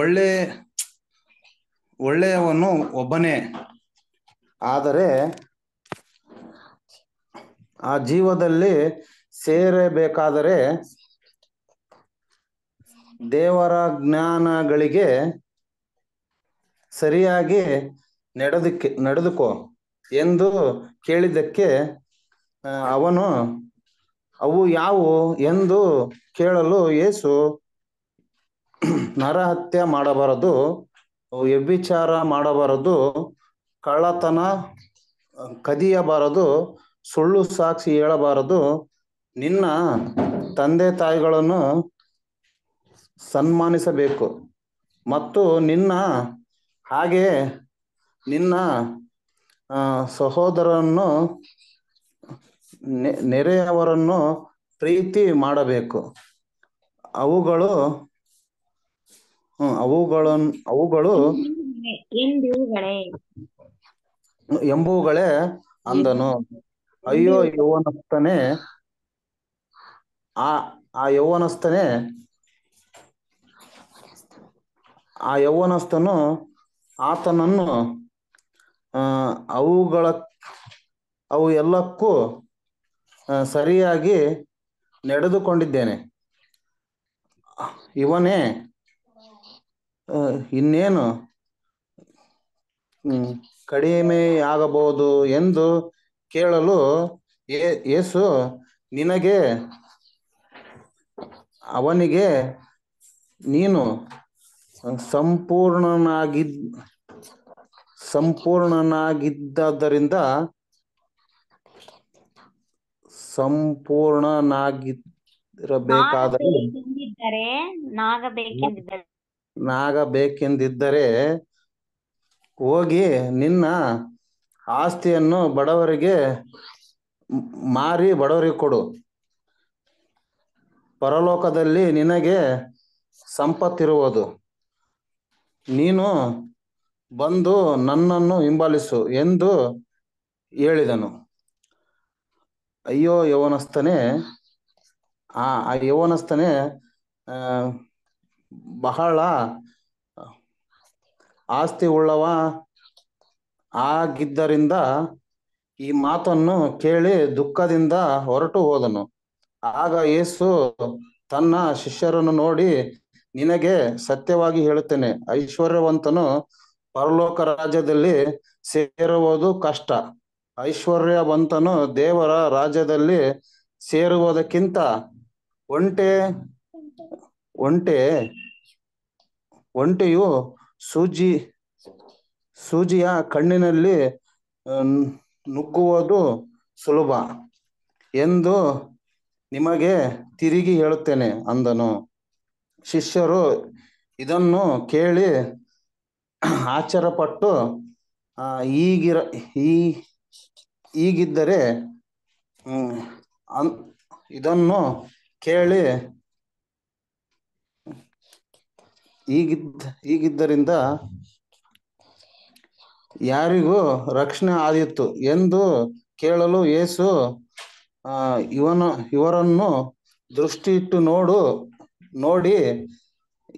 ಒಳ್ಳೆ ಒಳ್ಳೆಯವನು ಒಬ್ಬನೇ ಆದರೆ ಆ ಜೀವದಲ್ಲಿ ಸೇರಬೇಕಾದರೆ ದೇವರ ಜ್ಞಾನಗಳಿಗೆ ಸರಿಯಾಗಿ ನಡೆದಕ್ಕೆ ನಡೆದುಕೋ ಎಂದು ಕೇಳಿದ್ದಕ್ಕೆ ಅವನು ಅವು ಯಾವು ಎಂದು ಕೇಳಲು ಯೇಸು ನರಹತ್ಯ ಮಾಡಬಾರದು ವ್ಯಭಿಚಾರ ಮಾಡಬಾರದು ಕಳ್ಳತನ ಕದಿಯಬಾರದು ಸುಳ್ಳು ಸಾಕ್ಷಿ ಹೇಳಬಾರದು ನಿನ್ನ ತಂದೆ ತಾಯಿಗಳನ್ನು ಸನ್ಮಾನಿಸಬೇಕು ಮತ್ತು ನಿನ್ನ ಹಾಗೆ ನಿನ್ನ ಸಹೋದರನ್ನು ನೆರೆಯವರನ್ನು ಪ್ರೀತಿ ಮಾಡಬೇಕು ಅವುಗಳು ಹ್ಮ್ ಅವುಗಳ ಅವುಗಳು ಎಂಬುವುಗಳೇ ಅಂದನು ಅಯ್ಯೋ ಯೌವನಸ್ಥನೇ ಆ ಆ ಯೌವನಸ್ಥನೇ ಆ ಯೌವನಸ್ಥನು ಆತನನ್ನು ಅವುಗಳ ಅವು ಎಲ್ಲಕ್ಕೂ ಸರಿಯಾಗಿ ನಡೆದುಕೊಂಡಿದ್ದೇನೆ ಇವನೇ ಇನ್ನೇನು ಕಡಿಮೆ ಆಗಬಹುದು ಎಂದು ಕೇಳಲು ಯೇಸು ನಿನಗೆ ಅವನಿಗೆ ನೀನು ಸಂಪೂರ್ಣನಾಗಿದ್ ಸಂಪೂರ್ಣನಾಗಿದ್ದರಿಂದ ಸಂಪೂರ್ಣನಾಗಿರಬೇಕಾದರೆ ನಾಗಬೇಕೆಂದಿದ್ದಾರೆ ನಾಗಬೇಕೆಂದಿದ್ದರೆ ಹೋಗಿ ನಿನ್ನ ಆಸ್ತಿಯನ್ನು ಬಡವರಿಗೆ ಮಾರಿ ಬಡವರಿಗೆ ಕೊಡು ಪರಲೋಕದಲ್ಲಿ ನಿನಗೆ ಸಂಪತ್ತಿರುವುದು ನೀನು ಬಂದು ನನ್ನನ್ನು ಹಿಂಬಾಲಿಸು ಎಂದು ಹೇಳಿದನು ಅಯ್ಯೋ ಯೌವನಸ್ಥನೇ ಆ ಆ ಬಹಳ ಆಸ್ತಿ ಉಳ್ಳವ ಆಗಿದ್ದರಿಂದ ಈ ಮಾತನ್ನು ಕೇಳಿ ದುಃಖದಿಂದ ಹೊರಟು ಹೋದನು ಆಗ ಯೇಸು ತನ್ನ ಶಿಷ್ಯರನ್ನು ನೋಡಿ ನಿನಗೆ ಸತ್ಯವಾಗಿ ಹೇಳುತ್ತೇನೆ ಐಶ್ವರ್ಯವಂತನು ಪರಲೋಕ ರಾಜ್ಯದಲ್ಲಿ ಸೇರುವುದು ಕಷ್ಟ ಐಶ್ವರ್ಯವಂತನು ದೇವರ ರಾಜ್ಯದಲ್ಲಿ ಸೇರುವುದಕ್ಕಿಂತ ಒಂಟೆ ಒಂಟೆ ಒಂಟೆಯು ಸೂಜಿ ಸೂಜಿಯ ಕಣ್ಣಿನಲ್ಲಿ ನುಗ್ಗುವುದು ಸುಲಭ ಎಂದು ನಿಮಗೆ ತಿರುಗಿ ಹೇಳುತ್ತೇನೆ ಅಂದನು ಶಿಷ್ಯರು ಇದನ್ನು ಕೇಳಿ ಆಚರಪಟ್ಟು ಈಗಿರ ಈ ಈಗಿದ್ದರೆ ಇದನ್ನು ಕೇಳಿ ಈಗಿದ್ದ ಈಗಿದ್ದರಿಂದ ಯಾರಿಗೂ ರಕ್ಷಣೆ ಆದಿತ್ತು ಎಂದು ಕೇಳಲು ಯೇಸು ಇವನ ಇವರನ್ನು ಇಟ್ಟು ನೋಡು ನೋಡಿ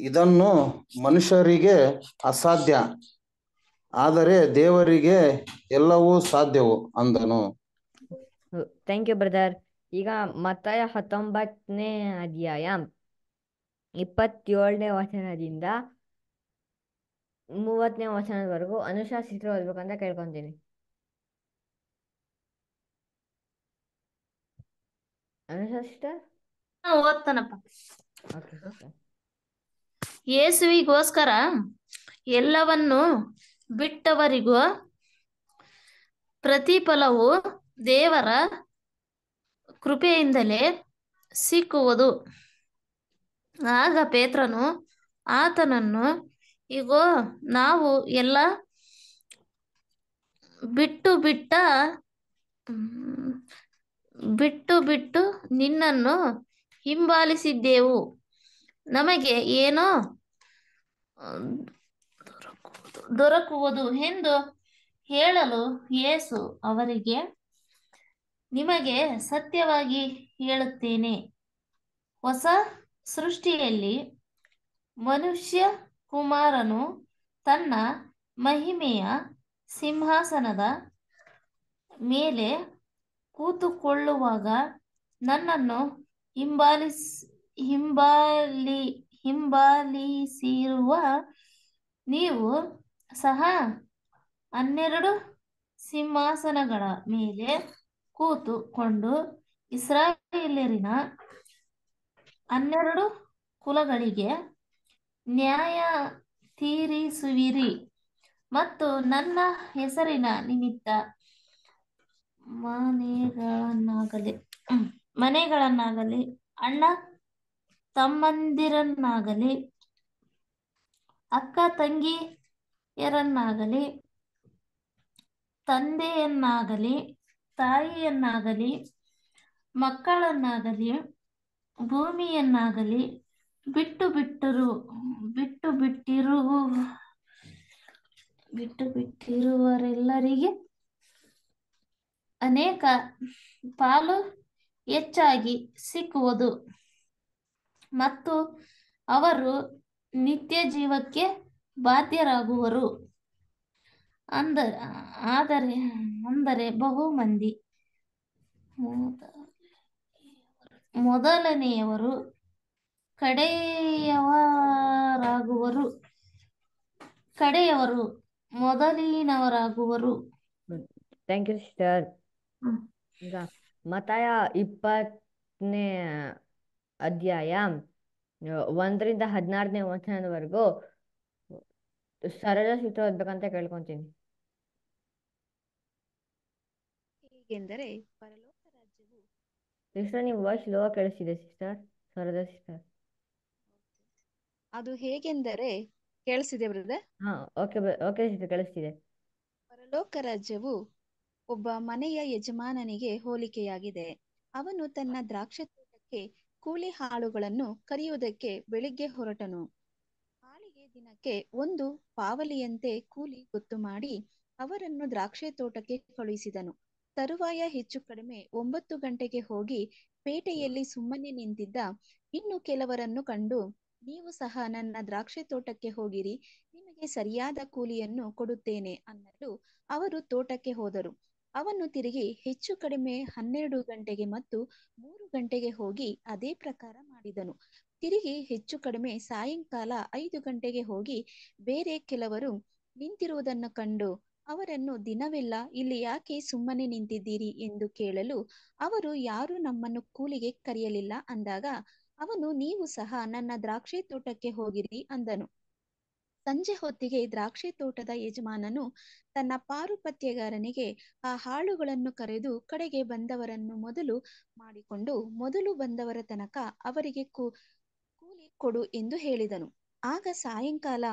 ಇದನ್ನು ಮನುಷ್ಯರಿಗೆ ಅಸಾಧ್ಯ ಆದರೆ ದೇವರಿಗೆ ಎಲ್ಲವೂ ಸಾಧ್ಯವು ಅಂದನು ಥ್ಯಾಂಕ್ ಯು ಬ್ರದರ್ ಈಗ ಮತ್ತಾಯ ಹತ್ತೊಂಬತ್ತನೇ ಅಧ್ಯಾಯ ಇಪ್ಪತ್ತೇಳನೇ ವಚನದಿಂದ ಮೂವತ್ತನೇ ವಚನದವರೆಗೂ ಅನುಶಾಸಿತರು ಓದ್ಬೇಕಂತ ಕೇಳ್ಕೊಂತೀನಿ ಯೇಸುವಿಗೋಸ್ಕರ ಎಲ್ಲವನ್ನು ಬಿಟ್ಟವರಿಗೂ ಪ್ರತಿಫಲವು ದೇವರ ಕೃಪೆಯಿಂದಲೇ ಸಿಕ್ಕುವುದು ಆಗ ಪೇತ್ರನು ಆತನನ್ನು ಈಗೋ ನಾವು ಎಲ್ಲ ಬಿಟ್ಟು ಬಿಟ್ಟ ಬಿಟ್ಟು ಬಿಟ್ಟು ನಿನ್ನನ್ನು ಹಿಂಬಾಲಿಸಿದ್ದೆವು ನಮಗೆ ಏನೋ ದೊರಕುವುದು ಎಂದು ಹೇಳಲು ಯೇಸು ಅವರಿಗೆ ನಿಮಗೆ ಸತ್ಯವಾಗಿ ಹೇಳುತ್ತೇನೆ ಹೊಸ ಸೃಷ್ಟಿಯಲ್ಲಿ ಮನುಷ್ಯ ಕುಮಾರನು ತನ್ನ ಮಹಿಮೆಯ ಸಿಂಹಾಸನದ ಮೇಲೆ ಕೂತುಕೊಳ್ಳುವಾಗ ನನ್ನನ್ನು ಹಿಂಬಾಲಿಸ್ ಹಿಂಬಾಲಿ ಹಿಂಬಾಲಿಸಿರುವ ನೀವು ಸಹ ಹನ್ನೆರಡು ಸಿಂಹಾಸನಗಳ ಮೇಲೆ ಕೂತುಕೊಂಡು ಇಸ್ರಾಯೇಲರಿನ ಹನ್ನೆರಡು ಕುಲಗಳಿಗೆ ನ್ಯಾಯ ತೀರಿಸುವಿರಿ ಮತ್ತು ನನ್ನ ಹೆಸರಿನ ನಿಮಿತ್ತ ಮನೆಗಳನ್ನಾಗಲಿ ಮನೆಗಳನ್ನಾಗಲಿ ಅಣ್ಣ ತಮ್ಮಂದಿರನ್ನಾಗಲಿ ಅಕ್ಕ ತಂಗಿಯರನ್ನಾಗಲಿ ತಂದೆಯನ್ನಾಗಲಿ ತಾಯಿಯನ್ನಾಗಲಿ ಮಕ್ಕಳನ್ನಾಗಲಿ ಭೂಮಿಯನ್ನಾಗಲಿ ಬಿಟ್ಟು ಬಿಟ್ಟರು ಬಿಟ್ಟು ಬಿಟ್ಟಿರು ಬಿಟ್ಟು ಬಿಟ್ಟಿರುವರೆಲ್ಲರಿಗೆ ಅನೇಕ ಪಾಲು ಹೆಚ್ಚಾಗಿ ಸಿಕ್ಕುವುದು ಮತ್ತು ಅವರು ನಿತ್ಯ ಜೀವಕ್ಕೆ ಬಾಧ್ಯರಾಗುವರು ಅಂದ ಆದರೆ ಅಂದರೆ ಬಹುಮಂದಿ ಮೊದಲನೆಯವರು ಕಡೆಯವರಾಗುವರು ಕಡೆಯವರು ಮೊದಲಿನವರಾಗುವರು ಥ್ಯಾಂಕ್ ಯು ಸಿಸ್ಟರ್ ಈಗ ಮತಾಯ ಇಪ್ಪತ್ತನೇ ಅಧ್ಯಾಯ ಒಂದರಿಂದ ಹದಿನಾರನೇ ವಚನದವರೆಗೂ ಸರಳ ಸೂತ್ರ ಓದ್ಬೇಕಂತ ಕೇಳ್ಕೊಂತೀನಿ ಹೇಗೆಂದರೆ ಸಿಸ್ಟರ್ ನಿಮ್ಮ ಲೋ ಸಿಸ್ಟರ್ ಸ್ವರದ ಸಿಸ್ಟರ್ ಅದು ಹೇಗೆಂದರೆ ಕೇಳಿಸಿದೆ ಬ್ರದರ್ ಹಾ ಓಕೆ ಓಕೆ ಸಿಸ್ಟರ್ ಪರಲೋಕ ರಾಜ್ಯವು ಒಬ್ಬ ಮನೆಯ ಯಜಮಾನನಿಗೆ ಹೋಲಿಕೆಯಾಗಿದೆ ಅವನು ತನ್ನ ದ್ರಾಕ್ಷ ತೋಟಕ್ಕೆ ಕೂಲಿ ಹಾಳುಗಳನ್ನು ಕರೆಯುವುದಕ್ಕೆ ಬೆಳಿಗ್ಗೆ ಹೊರಟನು ಹಾಳಿಗೆ ದಿನಕ್ಕೆ ಒಂದು ಪಾವಲಿಯಂತೆ ಕೂಲಿ ಗೊತ್ತು ಮಾಡಿ ಅವರನ್ನು ದ್ರಾಕ್ಷೆ ತೋಟಕ್ಕೆ ಕಳುಹಿಸಿದನು ತರುವಾಯ ಹೆಚ್ಚು ಕಡಿಮೆ ಒಂಬತ್ತು ಗಂಟೆಗೆ ಹೋಗಿ ಪೇಟೆಯಲ್ಲಿ ಸುಮ್ಮನೆ ನಿಂತಿದ್ದ ಇನ್ನು ಕೆಲವರನ್ನು ಕಂಡು ನೀವು ಸಹ ನನ್ನ ದ್ರಾಕ್ಷಿ ತೋಟಕ್ಕೆ ಹೋಗಿರಿ ನಿಮಗೆ ಸರಿಯಾದ ಕೂಲಿಯನ್ನು ಕೊಡುತ್ತೇನೆ ಅನ್ನಲು ಅವರು ತೋಟಕ್ಕೆ ಹೋದರು ಅವನು ತಿರುಗಿ ಹೆಚ್ಚು ಕಡಿಮೆ ಹನ್ನೆರಡು ಗಂಟೆಗೆ ಮತ್ತು ಮೂರು ಗಂಟೆಗೆ ಹೋಗಿ ಅದೇ ಪ್ರಕಾರ ಮಾಡಿದನು ತಿರುಗಿ ಹೆಚ್ಚು ಕಡಿಮೆ ಸಾಯಂಕಾಲ ಐದು ಗಂಟೆಗೆ ಹೋಗಿ ಬೇರೆ ಕೆಲವರು ನಿಂತಿರುವುದನ್ನು ಕಂಡು ಅವರನ್ನು ದಿನವೆಲ್ಲ ಇಲ್ಲಿ ಯಾಕೆ ಸುಮ್ಮನೆ ನಿಂತಿದ್ದೀರಿ ಎಂದು ಕೇಳಲು ಅವರು ಯಾರೂ ನಮ್ಮನ್ನು ಕೂಲಿಗೆ ಕರೆಯಲಿಲ್ಲ ಅಂದಾಗ ಅವನು ನೀವು ಸಹ ನನ್ನ ದ್ರಾಕ್ಷಿ ತೋಟಕ್ಕೆ ಹೋಗಿರಿ ಅಂದನು ಸಂಜೆ ಹೊತ್ತಿಗೆ ದ್ರಾಕ್ಷಿ ತೋಟದ ಯಜಮಾನನು ತನ್ನ ಪಾರುಪತ್ಯಗಾರನಿಗೆ ಆ ಹಾಳುಗಳನ್ನು ಕರೆದು ಕಡೆಗೆ ಬಂದವರನ್ನು ಮೊದಲು ಮಾಡಿಕೊಂಡು ಮೊದಲು ಬಂದವರ ತನಕ ಅವರಿಗೆ ಕೂಲಿ ಕೊಡು ಎಂದು ಹೇಳಿದನು ಆಗ ಸಾಯಂಕಾಲ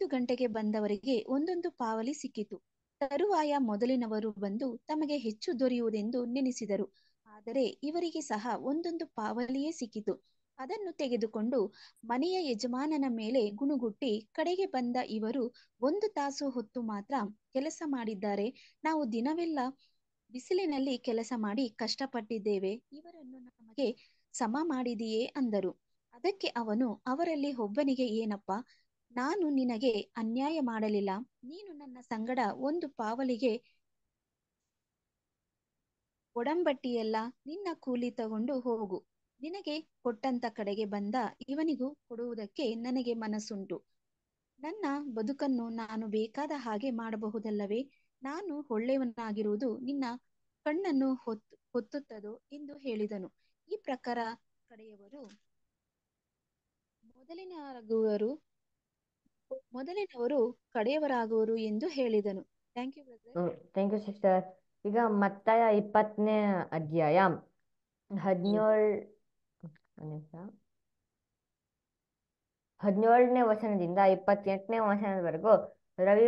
ಹತ್ತು ಗಂಟೆಗೆ ಬಂದವರಿಗೆ ಒಂದೊಂದು ಪಾವಲಿ ಸಿಕ್ಕಿತು ತರುವಾಯ ಮೊದಲಿನವರು ಬಂದು ತಮಗೆ ಹೆಚ್ಚು ದೊರೆಯುವುದೆಂದು ನೆನೆಸಿದರು ಆದರೆ ಇವರಿಗೆ ಸಹ ಒಂದೊಂದು ಪಾವಲಿಯೇ ಸಿಕ್ಕಿತು ಅದನ್ನು ತೆಗೆದುಕೊಂಡು ಮನೆಯ ಯಜಮಾನನ ಮೇಲೆ ಗುಣುಗುಟ್ಟಿ ಕಡೆಗೆ ಬಂದ ಇವರು ಒಂದು ತಾಸು ಹೊತ್ತು ಮಾತ್ರ ಕೆಲಸ ಮಾಡಿದ್ದಾರೆ ನಾವು ದಿನವೆಲ್ಲ ಬಿಸಿಲಿನಲ್ಲಿ ಕೆಲಸ ಮಾಡಿ ಕಷ್ಟಪಟ್ಟಿದ್ದೇವೆ ಇವರನ್ನು ನಮಗೆ ಸಮ ಮಾಡಿದೆಯೇ ಅಂದರು ಅದಕ್ಕೆ ಅವನು ಅವರಲ್ಲಿ ಒಬ್ಬನಿಗೆ ಏನಪ್ಪ ನಾನು ನಿನಗೆ ಅನ್ಯಾಯ ಮಾಡಲಿಲ್ಲ ನೀನು ನನ್ನ ಸಂಗಡ ಒಂದು ಪಾವಲಿಗೆ ಒಡಂಬಟ್ಟಿಯೆಲ್ಲ ನಿನ್ನ ಕೂಲಿ ತಗೊಂಡು ಹೋಗು ನಿನಗೆ ಕೊಟ್ಟಂತ ಕಡೆಗೆ ಬಂದ ಇವನಿಗೂ ಕೊಡುವುದಕ್ಕೆ ನನಗೆ ಮನಸ್ಸುಂಟು ನನ್ನ ಬದುಕನ್ನು ನಾನು ಬೇಕಾದ ಹಾಗೆ ಮಾಡಬಹುದಲ್ಲವೇ ನಾನು ಒಳ್ಳೆಯವನಾಗಿರುವುದು ನಿನ್ನ ಕಣ್ಣನ್ನು ಹೊತ್ತು ಹೊತ್ತುತ್ತದೋ ಎಂದು ಹೇಳಿದನು ಈ ಪ್ರಕಾರ ಕಡೆಯವರು ಮೊದಲಿನ ಮೊದಲಿನವರು ಕಡೆಯವರಾಗುವರು ಎಂದು ಹೇಳಿದನು ಥ್ಯಾಂಕ್ ಯು ಸಿಸ್ಟರ್ ಈಗ ಮತ್ತಾಯ ಇಪ್ಪತ್ತನೇ ಅಧ್ಯಾಯ ಹದಿನೇಳು ಹದಿನೇಳನೇ ವಚನದಿಂದ ಇಪ್ಪತ್ತೆಂಟನೇ ವಚನದವರೆಗೂ ರವಿ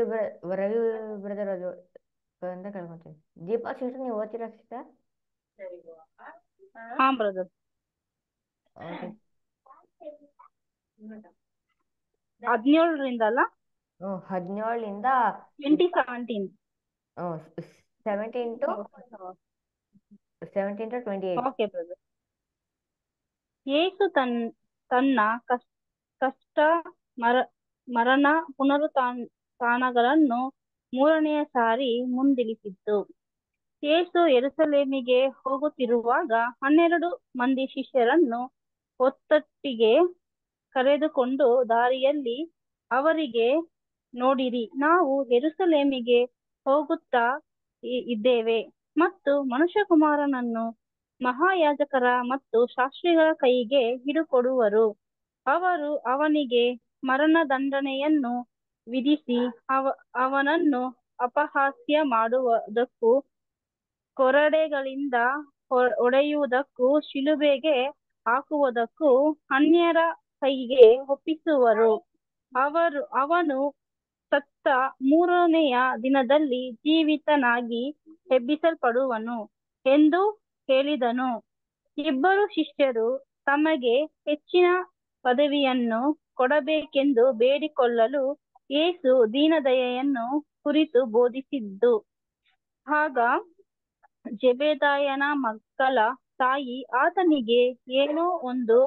ರವಿ ಬ್ರದರ್ ಅಂತ ಕಳ್ಕೊಂತೀನಿ ದೀಪಾ ಸಿಸ್ಟರ್ ನೀವು ಓದ್ತೀರಾ ಸಿಸ್ಟರ್ ಹಾ ಬ್ರದರ್ ಓಕೆ ಹದಿನೇಳರಿಂದ ಅಲ್ಲ ಹದಿನೇಳರಿಂದ twenty seventeen seventeen to seventeen to twenty eight okay brother ಯೇಸು ತನ್ ತನ್ನ ಕಷ್ಟ ಮರ ಮರಣ ಪುನರುತ್ಥಾನಗಳನ್ನು ಮೂರನೆಯ ಸಾರಿ ಮುಂದಿಳಿಸಿತ್ತು ಯೇಸು ಎರುಸಲೇಮಿಗೆ ಹೋಗುತ್ತಿರುವಾಗ ಹನ್ನೆರಡು ಮಂದಿ ಶಿಷ್ಯರನ್ನು ಒತ್ತಟ್ಟಿಗೆ ಕರೆದುಕೊಂಡು ದಾರಿಯಲ್ಲಿ ಅವರಿಗೆ ನೋಡಿರಿ ನಾವು ಎರುಸಲೇಮಿಗೆ ಹೋಗುತ್ತಾ ಇದ್ದೇವೆ ಮತ್ತು ಮನುಷ್ಯಕುಮಾರನನ್ನು ಮಹಾಯಾಜಕರ ಮತ್ತು ಶಾಸ್ತ್ರಿಗಳ ಕೈಗೆ ಹಿಡುಕೊಡುವರು ಅವರು ಅವನಿಗೆ ಮರಣದಂಡನೆಯನ್ನು ವಿಧಿಸಿ ಅವ ಅವನನ್ನು ಅಪಹಾಸ್ಯ ಮಾಡುವುದಕ್ಕೂ ಕೊರಡೆಗಳಿಂದ ಹೊಡೆಯುವುದಕ್ಕೂ ಶಿಲುಬೆಗೆ ಹಾಕುವುದಕ್ಕೂ ಅನ್ಯರ ಕೈಗೆ ಒಪ್ಪಿಸುವರು ಅವರು ಅವನು ಸತ್ತ ಮೂರನೆಯ ದಿನದಲ್ಲಿ ಜೀವಿತನಾಗಿ ಎಬ್ಬಿಸಲ್ಪಡುವನು ಎಂದು ಹೇಳಿದನು ಇಬ್ಬರು ಶಿಷ್ಯರು ತಮಗೆ ಹೆಚ್ಚಿನ ಪದವಿಯನ್ನು ಕೊಡಬೇಕೆಂದು ಬೇಡಿಕೊಳ್ಳಲು ಏಸು ದೀನದಯೆಯನ್ನು ಕುರಿತು ಬೋಧಿಸಿದ್ದು ಆಗ ಜಬೇದಾಯನ ಮಕ್ಕಳ ತಾಯಿ ಆತನಿಗೆ ಏನೋ ಒಂದು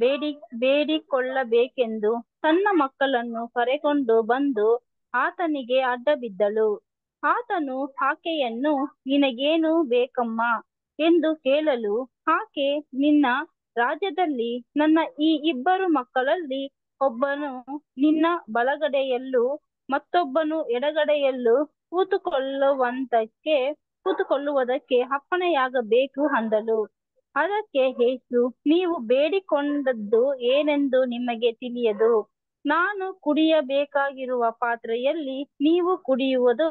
ಬೇಡಿ ಬೇಡಿಕೊಳ್ಳಬೇಕೆಂದು ತನ್ನ ಮಕ್ಕಳನ್ನು ಕರೆಕೊಂಡು ಬಂದು ಆತನಿಗೆ ಅಡ್ಡಬಿದ್ದಳು ಆತನು ಆಕೆಯನ್ನು ನಿನಗೇನು ಬೇಕಮ್ಮ ಎಂದು ಕೇಳಲು ಆಕೆ ನಿನ್ನ ರಾಜ್ಯದಲ್ಲಿ ನನ್ನ ಈ ಇಬ್ಬರು ಮಕ್ಕಳಲ್ಲಿ ಒಬ್ಬನು ನಿನ್ನ ಬಲಗಡೆಯಲ್ಲೂ ಮತ್ತೊಬ್ಬನು ಎಡಗಡೆಯಲ್ಲೂ ಕೂತುಕೊಳ್ಳುವಂತಕ್ಕೆ ಕೂತುಕೊಳ್ಳುವುದಕ್ಕೆ ಅಪ್ಪಣೆಯಾಗಬೇಕು ಅಂದಳು ಅದಕ್ಕೆ ಯೇಸು ನೀವು ಬೇಡಿಕೊಂಡದ್ದು ಏನೆಂದು ನಿಮಗೆ ತಿಳಿಯದು ನಾನು ಕುಡಿಯಬೇಕಾಗಿರುವ ಪಾತ್ರೆಯಲ್ಲಿ ನೀವು ಕುಡಿಯುವುದು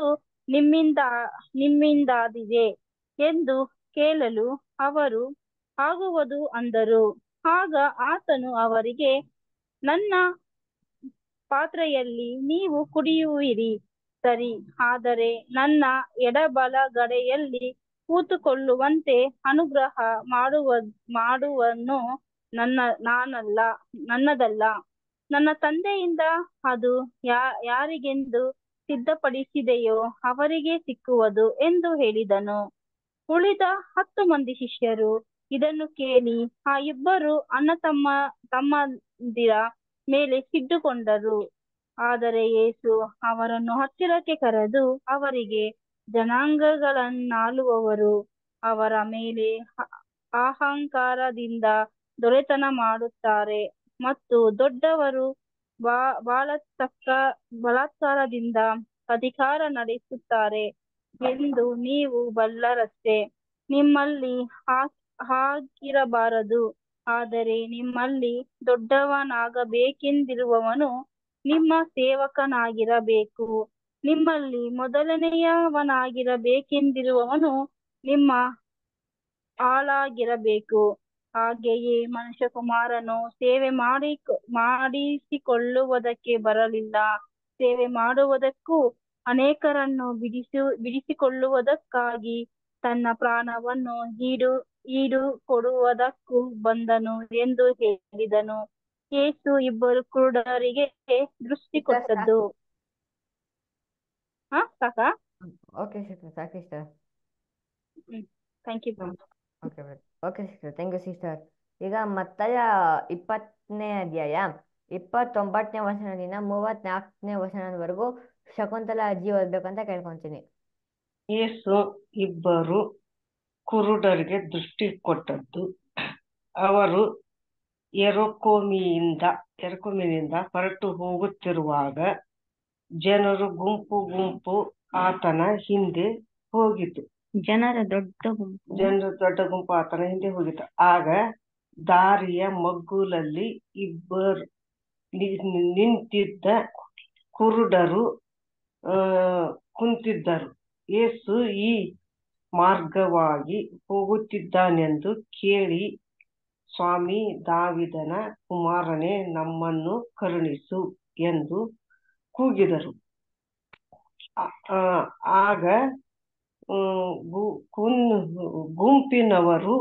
ನಿಮ್ಮಿಂದ ನಿಮ್ಮಿಂದಾದಿದೆ ಎಂದು ಕೇಳಲು ಅವರು ಆಗುವುದು ಅಂದರು ಆಗ ಆತನು ಅವರಿಗೆ ನನ್ನ ಪಾತ್ರೆಯಲ್ಲಿ ನೀವು ಕುಡಿಯುವಿರಿ ಸರಿ ಆದರೆ ನನ್ನ ಎಡಬಲಗಡೆಯಲ್ಲಿ ಕೂತುಕೊಳ್ಳುವಂತೆ ಅನುಗ್ರಹ ಮಾಡುವ ಮಾಡುವನು ನನ್ನ ನಾನಲ್ಲ ನನ್ನದಲ್ಲ ನನ್ನ ತಂದೆಯಿಂದ ಅದು ಯಾ ಯಾರಿಗೆಂದು ಸಿದ್ಧಪಡಿಸಿದೆಯೋ ಅವರಿಗೆ ಸಿಕ್ಕುವುದು ಎಂದು ಹೇಳಿದನು ಉಳಿದ ಹತ್ತು ಮಂದಿ ಶಿಷ್ಯರು ಇದನ್ನು ಕೇಳಿ ಆ ಇಬ್ಬರು ಅಣ್ಣ ತಮ್ಮ ತಮ್ಮಂದಿರ ಮೇಲೆ ಸಿಟ್ಟುಕೊಂಡರು ಆದರೆ ಏಸು ಅವರನ್ನು ಹತ್ತಿರಕ್ಕೆ ಕರೆದು ಅವರಿಗೆ ಜನಾಂಗಗಳನ್ನಾಳುವವರು ಅವರ ಮೇಲೆ ಅಹಂಕಾರದಿಂದ ದೊರೆತನ ಮಾಡುತ್ತಾರೆ ಮತ್ತು ದೊಡ್ಡವರು ಬಾ ಬಾಳತಕ್ಕ ಬಲಾತ್ಕಾರದಿಂದ ಅಧಿಕಾರ ನಡೆಸುತ್ತಾರೆ ಎಂದು ನೀವು ಬಲ್ಲರಷ್ಟೇ ನಿಮ್ಮಲ್ಲಿ ಹಾಕಿರಬಾರದು ಆದರೆ ನಿಮ್ಮಲ್ಲಿ ದೊಡ್ಡವನಾಗಬೇಕೆಂದಿರುವವನು ನಿಮ್ಮ ಸೇವಕನಾಗಿರಬೇಕು ನಿಮ್ಮಲ್ಲಿ ಮೊದಲನೆಯವನಾಗಿರಬೇಕೆಂದಿರುವವನು ನಿಮ್ಮ ಆಳಾಗಿರಬೇಕು ಹಾಗೆಯೇ ಮನುಷ್ಯಕುಮಾರನು ಸೇವೆ ಮಾಡಿ ಮಾಡಿಸಿಕೊಳ್ಳುವುದಕ್ಕೆ ಬರಲಿಲ್ಲ ಸೇವೆ ಮಾಡುವುದಕ್ಕೂ ಅನೇಕರನ್ನು ಬಿಡಿಸು ಬಿಡಿಸಿಕೊಳ್ಳುವುದಕ್ಕಾಗಿ ತನ್ನ ಪ್ರಾಣವನ್ನು ಈಡು ಈಡು ಕೊಡುವುದಕ್ಕೂ ಬಂದನು ಎಂದು ಹೇಳಿದನು ಏಸು ಇಬ್ಬರು ಕುರುಡರಿಗೆ ದೃಷ್ಟಿ ಕೊಟ್ಟದ್ದು ಹಾ ಸಾಕಾ ಓಕೆ ಸಿಸ್ಟರ್ ಸಾಕು sister sister. Thank you okay okay sister sister ಈಗ ಮತ್ತಾಯ ಇಪ್ಪತ್ತನೇ ಅಧ್ಯಾಯ ಇಪ್ಪತ್ತೊಂಬತ್ತನೇ ವಚನದಿಂದ ಮೂವತ್ನಾಲ್ಕನೇ ವಚನದವರೆಗೂ ಶಕುಂತಲಾ ಅಜ್ಜಿ ಓದ್ಬೇಕಂತ ಕೇಳ್ಕೊಂತೀನಿ ಏಸು ಇಬ್ಬರು ಕುರುಡರಿಗೆ ದೃಷ್ಟಿ ಕೊಟ್ಟದ್ದು ಅವರು ಎರಕೋಮಿಯಿಂದ ಎರಕೋಮಿನಿಂದ ಹೊರಟು ಹೋಗುತ್ತಿರುವಾಗ ಜನರು ಗುಂಪು ಗುಂಪು ಆತನ ಹಿಂದೆ ಹೋಗಿತು ಜನರ ದೊಡ್ಡ ಗುಂಪು ಜನರ ದೊಡ್ಡ ಗುಂಪು ಆತನ ಹಿಂದೆ ಹೋಗಿತ್ತು ಆಗ ದಾರಿಯ ಮಗ್ಗುಲಲ್ಲಿ ಇಬ್ಬರು ನಿಂತಿದ್ದ ಕುರುಡರು ಕುಂತಿದ್ದರು ಏಸು ಈ ಮಾರ್ಗವಾಗಿ ಹೋಗುತ್ತಿದ್ದಾನೆಂದು ಕೇಳಿ ಸ್ವಾಮಿ ದಾವಿದನ ಕುಮಾರನೇ ನಮ್ಮನ್ನು ಕರುಣಿಸು ಎಂದು ಕೂಗಿದರು ಆಗ ಗುಂಪಿನವರು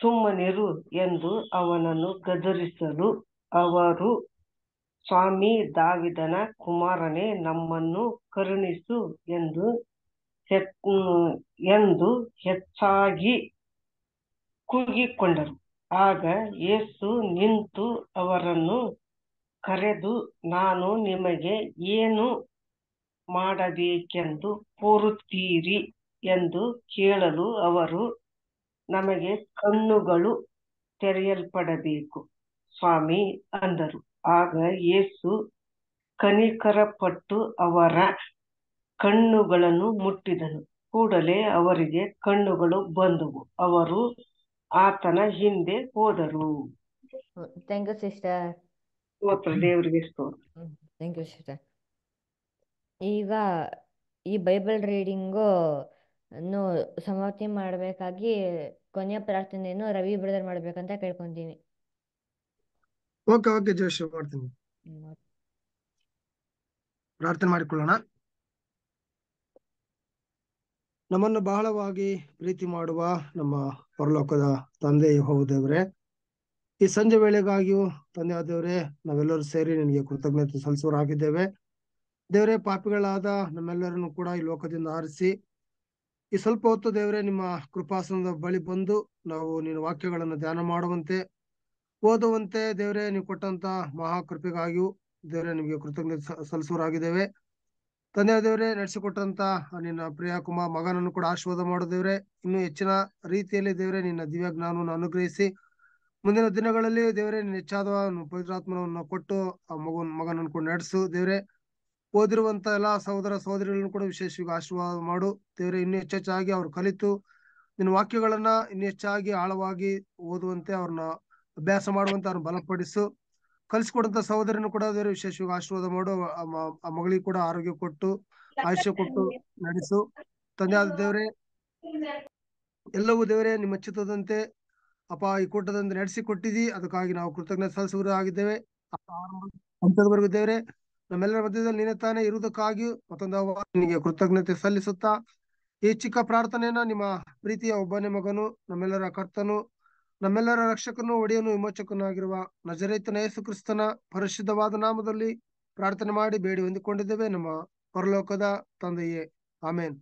ಸುಮ್ಮನಿರು ಎಂದು ಅವನನ್ನು ಗದರಿಸಲು ಅವರು ಸ್ವಾಮಿ ದಾವಿದನ ಕುಮಾರನೇ ನಮ್ಮನ್ನು ಕರುಣಿಸು ಎಂದು ಎಂದು ಹೆಚ್ಚಾಗಿ ಕೂಗಿಕೊಂಡರು ಆಗ ಯೇಸು ನಿಂತು ಅವರನ್ನು ಕರೆದು ನಾನು ನಿಮಗೆ ಏನು ಮಾಡಬೇಕೆಂದು ಕೋರುತ್ತೀರಿ ಎಂದು ಕೇಳಲು ಅವರು ನಮಗೆ ಕಣ್ಣುಗಳು ತೆರೆಯಲ್ಪಡಬೇಕು ಸ್ವಾಮಿ ಅಂದರು ಆಗ ಯೇಸು ಕನಿಕರಪಟ್ಟು ಅವರ ಕಣ್ಣುಗಳನ್ನು ಮುಟ್ಟಿದನು ಕೂಡಲೇ ಅವರಿಗೆ ಕಣ್ಣುಗಳು ಬಂದವು ಅವರು ಆತನ ಹಿಂದೆ ಹೋದರು ಸಿಸ್ಟರ್ ಸ್ತೋತ್ರ ಸ್ತೋತ್ರ ಈಗ ಈ ಬೈಬಲ್ ರೀಡಿಂಗ್ ಅನ್ನು ಸಮಾಪ್ತಿ ಮಾಡಬೇಕಾಗಿ ಕೊನೆಯ ಪ್ರಾರ್ಥನೆಯನ್ನು ರವಿ ಬ್ರದರ್ ಮಾಡ್ಬೇಕಂತ ಕೇಳ್ಕೊಂತೀನಿ ಓಕೆ ಓಕೆ ಮಾಡ್ತೀನಿ ಪ್ರಾರ್ಥನೆ ಮಾಡಿಕೊಳ್ಳೋಣ ನಮ್ಮನ್ನು ಬಹಳವಾಗಿ ಪ್ರೀತಿ ಮಾಡುವ ನಮ್ಮ ಪರಲೋಕದ ತಂದೆ ದೇವರೇ ಈ ಸಂಜೆ ವೇಳೆಗಾಗಿಯೂ ತಂದೆ ದೇವರೇ ನಾವೆಲ್ಲರೂ ಸೇರಿ ನಿನಗೆ ಕೃತಜ್ಞತೆ ಸಲ್ಲಿಸುವರಾಗಿದ್ದೇವೆ ದೇವರೇ ಪಾಪಿಗಳಾದ ನಮ್ಮೆಲ್ಲರನ್ನು ಕೂಡ ಈ ಲೋಕದಿಂದ ಆರಿಸಿ ಈ ಸ್ವಲ್ಪ ಹೊತ್ತು ದೇವರೇ ನಿಮ್ಮ ಕೃಪಾಸನದ ಬಳಿ ಬಂದು ನಾವು ನಿನ್ನ ವಾಕ್ಯಗಳನ್ನು ಧ್ಯಾನ ಮಾಡುವಂತೆ ಓದುವಂತೆ ದೇವರೇ ನೀವು ಕೊಟ್ಟಂತ ಮಹಾಕೃಪೆಗಾಗಿಯೂ ದೇವರೇ ನಿಮಗೆ ಕೃತಜ್ಞತೆ ಸಲ್ಲಿಸುವರಾಗಿದ್ದೇವೆ ತಂದೆ ದೇವರೇ ನಡೆಸಿಕೊಟ್ಟಂತ ನಿನ್ನ ಪ್ರಿಯ ಕುಮಾರ್ ಮಗನನ್ನು ಕೂಡ ಆಶೀರ್ವಾದ ಮಾಡೋ ದೇವರೇ ಇನ್ನೂ ಹೆಚ್ಚಿನ ರೀತಿಯಲ್ಲಿ ದೇವರೇ ನಿನ್ನ ದಿವ್ಯ ಜ್ಞಾನವನ್ನು ಅನುಗ್ರಹಿಸಿ ಮುಂದಿನ ದಿನಗಳಲ್ಲಿ ದೇವರೇ ಹೆಚ್ಚಾದ ಪವಿತ್ರಾತ್ಮನವನ್ನು ಕೊಟ್ಟು ಆ ಮಗುನ್ ಮಗನನ್ನು ಕೊಂಡು ನಡೆಸು ದೇವರೇ ಓದಿರುವಂತ ಎಲ್ಲಾ ಸಹೋದರ ಸಹೋದರಿಗಳನ್ನು ಕೂಡ ವಿಶೇಷವಾಗಿ ಆಶೀರ್ವಾದ ಮಾಡು ದೇವರೇ ಇನ್ನು ಹೆಚ್ಚೆಚ್ಚಾಗಿ ಅವ್ರು ಕಲಿತು ನಿನ್ನ ವಾಕ್ಯಗಳನ್ನ ಇನ್ನು ಹೆಚ್ಚಾಗಿ ಆಳವಾಗಿ ಓದುವಂತೆ ಅವ್ರನ್ನ ಅಭ್ಯಾಸ ಮಾಡುವಂತೆ ಅವ್ರನ್ನ ಬಲಪಡಿಸು ಕಲಿಸ್ಕೊಡಂತ ಸಹೋದರನು ಕೂಡ ದೇವರೇ ವಿಶೇಷವಾಗಿ ಆಶೀರ್ವಾದ ಮಾಡು ಆ ಮಗಳಿಗೆ ಕೂಡ ಆರೋಗ್ಯ ಕೊಟ್ಟು ಆಯುಷ್ಯ ಕೊಟ್ಟು ನಡೆಸು ತಂದೆ ಆದ ದೇವರೇ ಎಲ್ಲವೂ ದೇವರೇ ನಿಮ್ಮ ಚಿತ್ತದಂತೆ ಅಪ್ಪ ಈ ಕೂಟದಂದು ನಡೆಸಿ ಕೊಟ್ಟಿದ್ದಿ ಅದಕ್ಕಾಗಿ ನಾವು ಕೃತಜ್ಞತೆ ಸಲ್ಲಿಸುವುದಾಗಿದ್ದೇವೆ ಆಗಿದ್ದೇವೆ ನಮ್ಮೆಲ್ಲರ ಮಧ್ಯದಲ್ಲಿ ನಿನ್ನೆ ತಾನೇ ಇರುವುದಕ್ಕಾಗಿಯೂ ಮತ್ತೊಂದು ನಿನಗೆ ಕೃತಜ್ಞತೆ ಸಲ್ಲಿಸುತ್ತಾ ಈ ಚಿಕ್ಕ ಪ್ರಾರ್ಥನೆಯನ್ನ ನಿಮ್ಮ ಪ್ರೀತಿಯ ಒಬ್ಬನೇ ಮಗನು ನಮ್ಮೆಲ್ಲರ ಕರ್ತನು ನಮ್ಮೆಲ್ಲರ ರಕ್ಷಕನು ಒಡೆಯನು ವಿಮೋಚಕನಾಗಿರುವ ನಜರೇತನ ಯೇಸು ಕ್ರಿಸ್ತನ ಪರಿಶುದ್ಧವಾದ ನಾಮದಲ್ಲಿ ಪ್ರಾರ್ಥನೆ ಮಾಡಿ ಬೇಡಿ ಹೊಂದಿಕೊಂಡಿದ್ದೇವೆ ನಮ್ಮ ಪರಲೋಕದ ತಂದೆಯೇ ಆಮೇನ್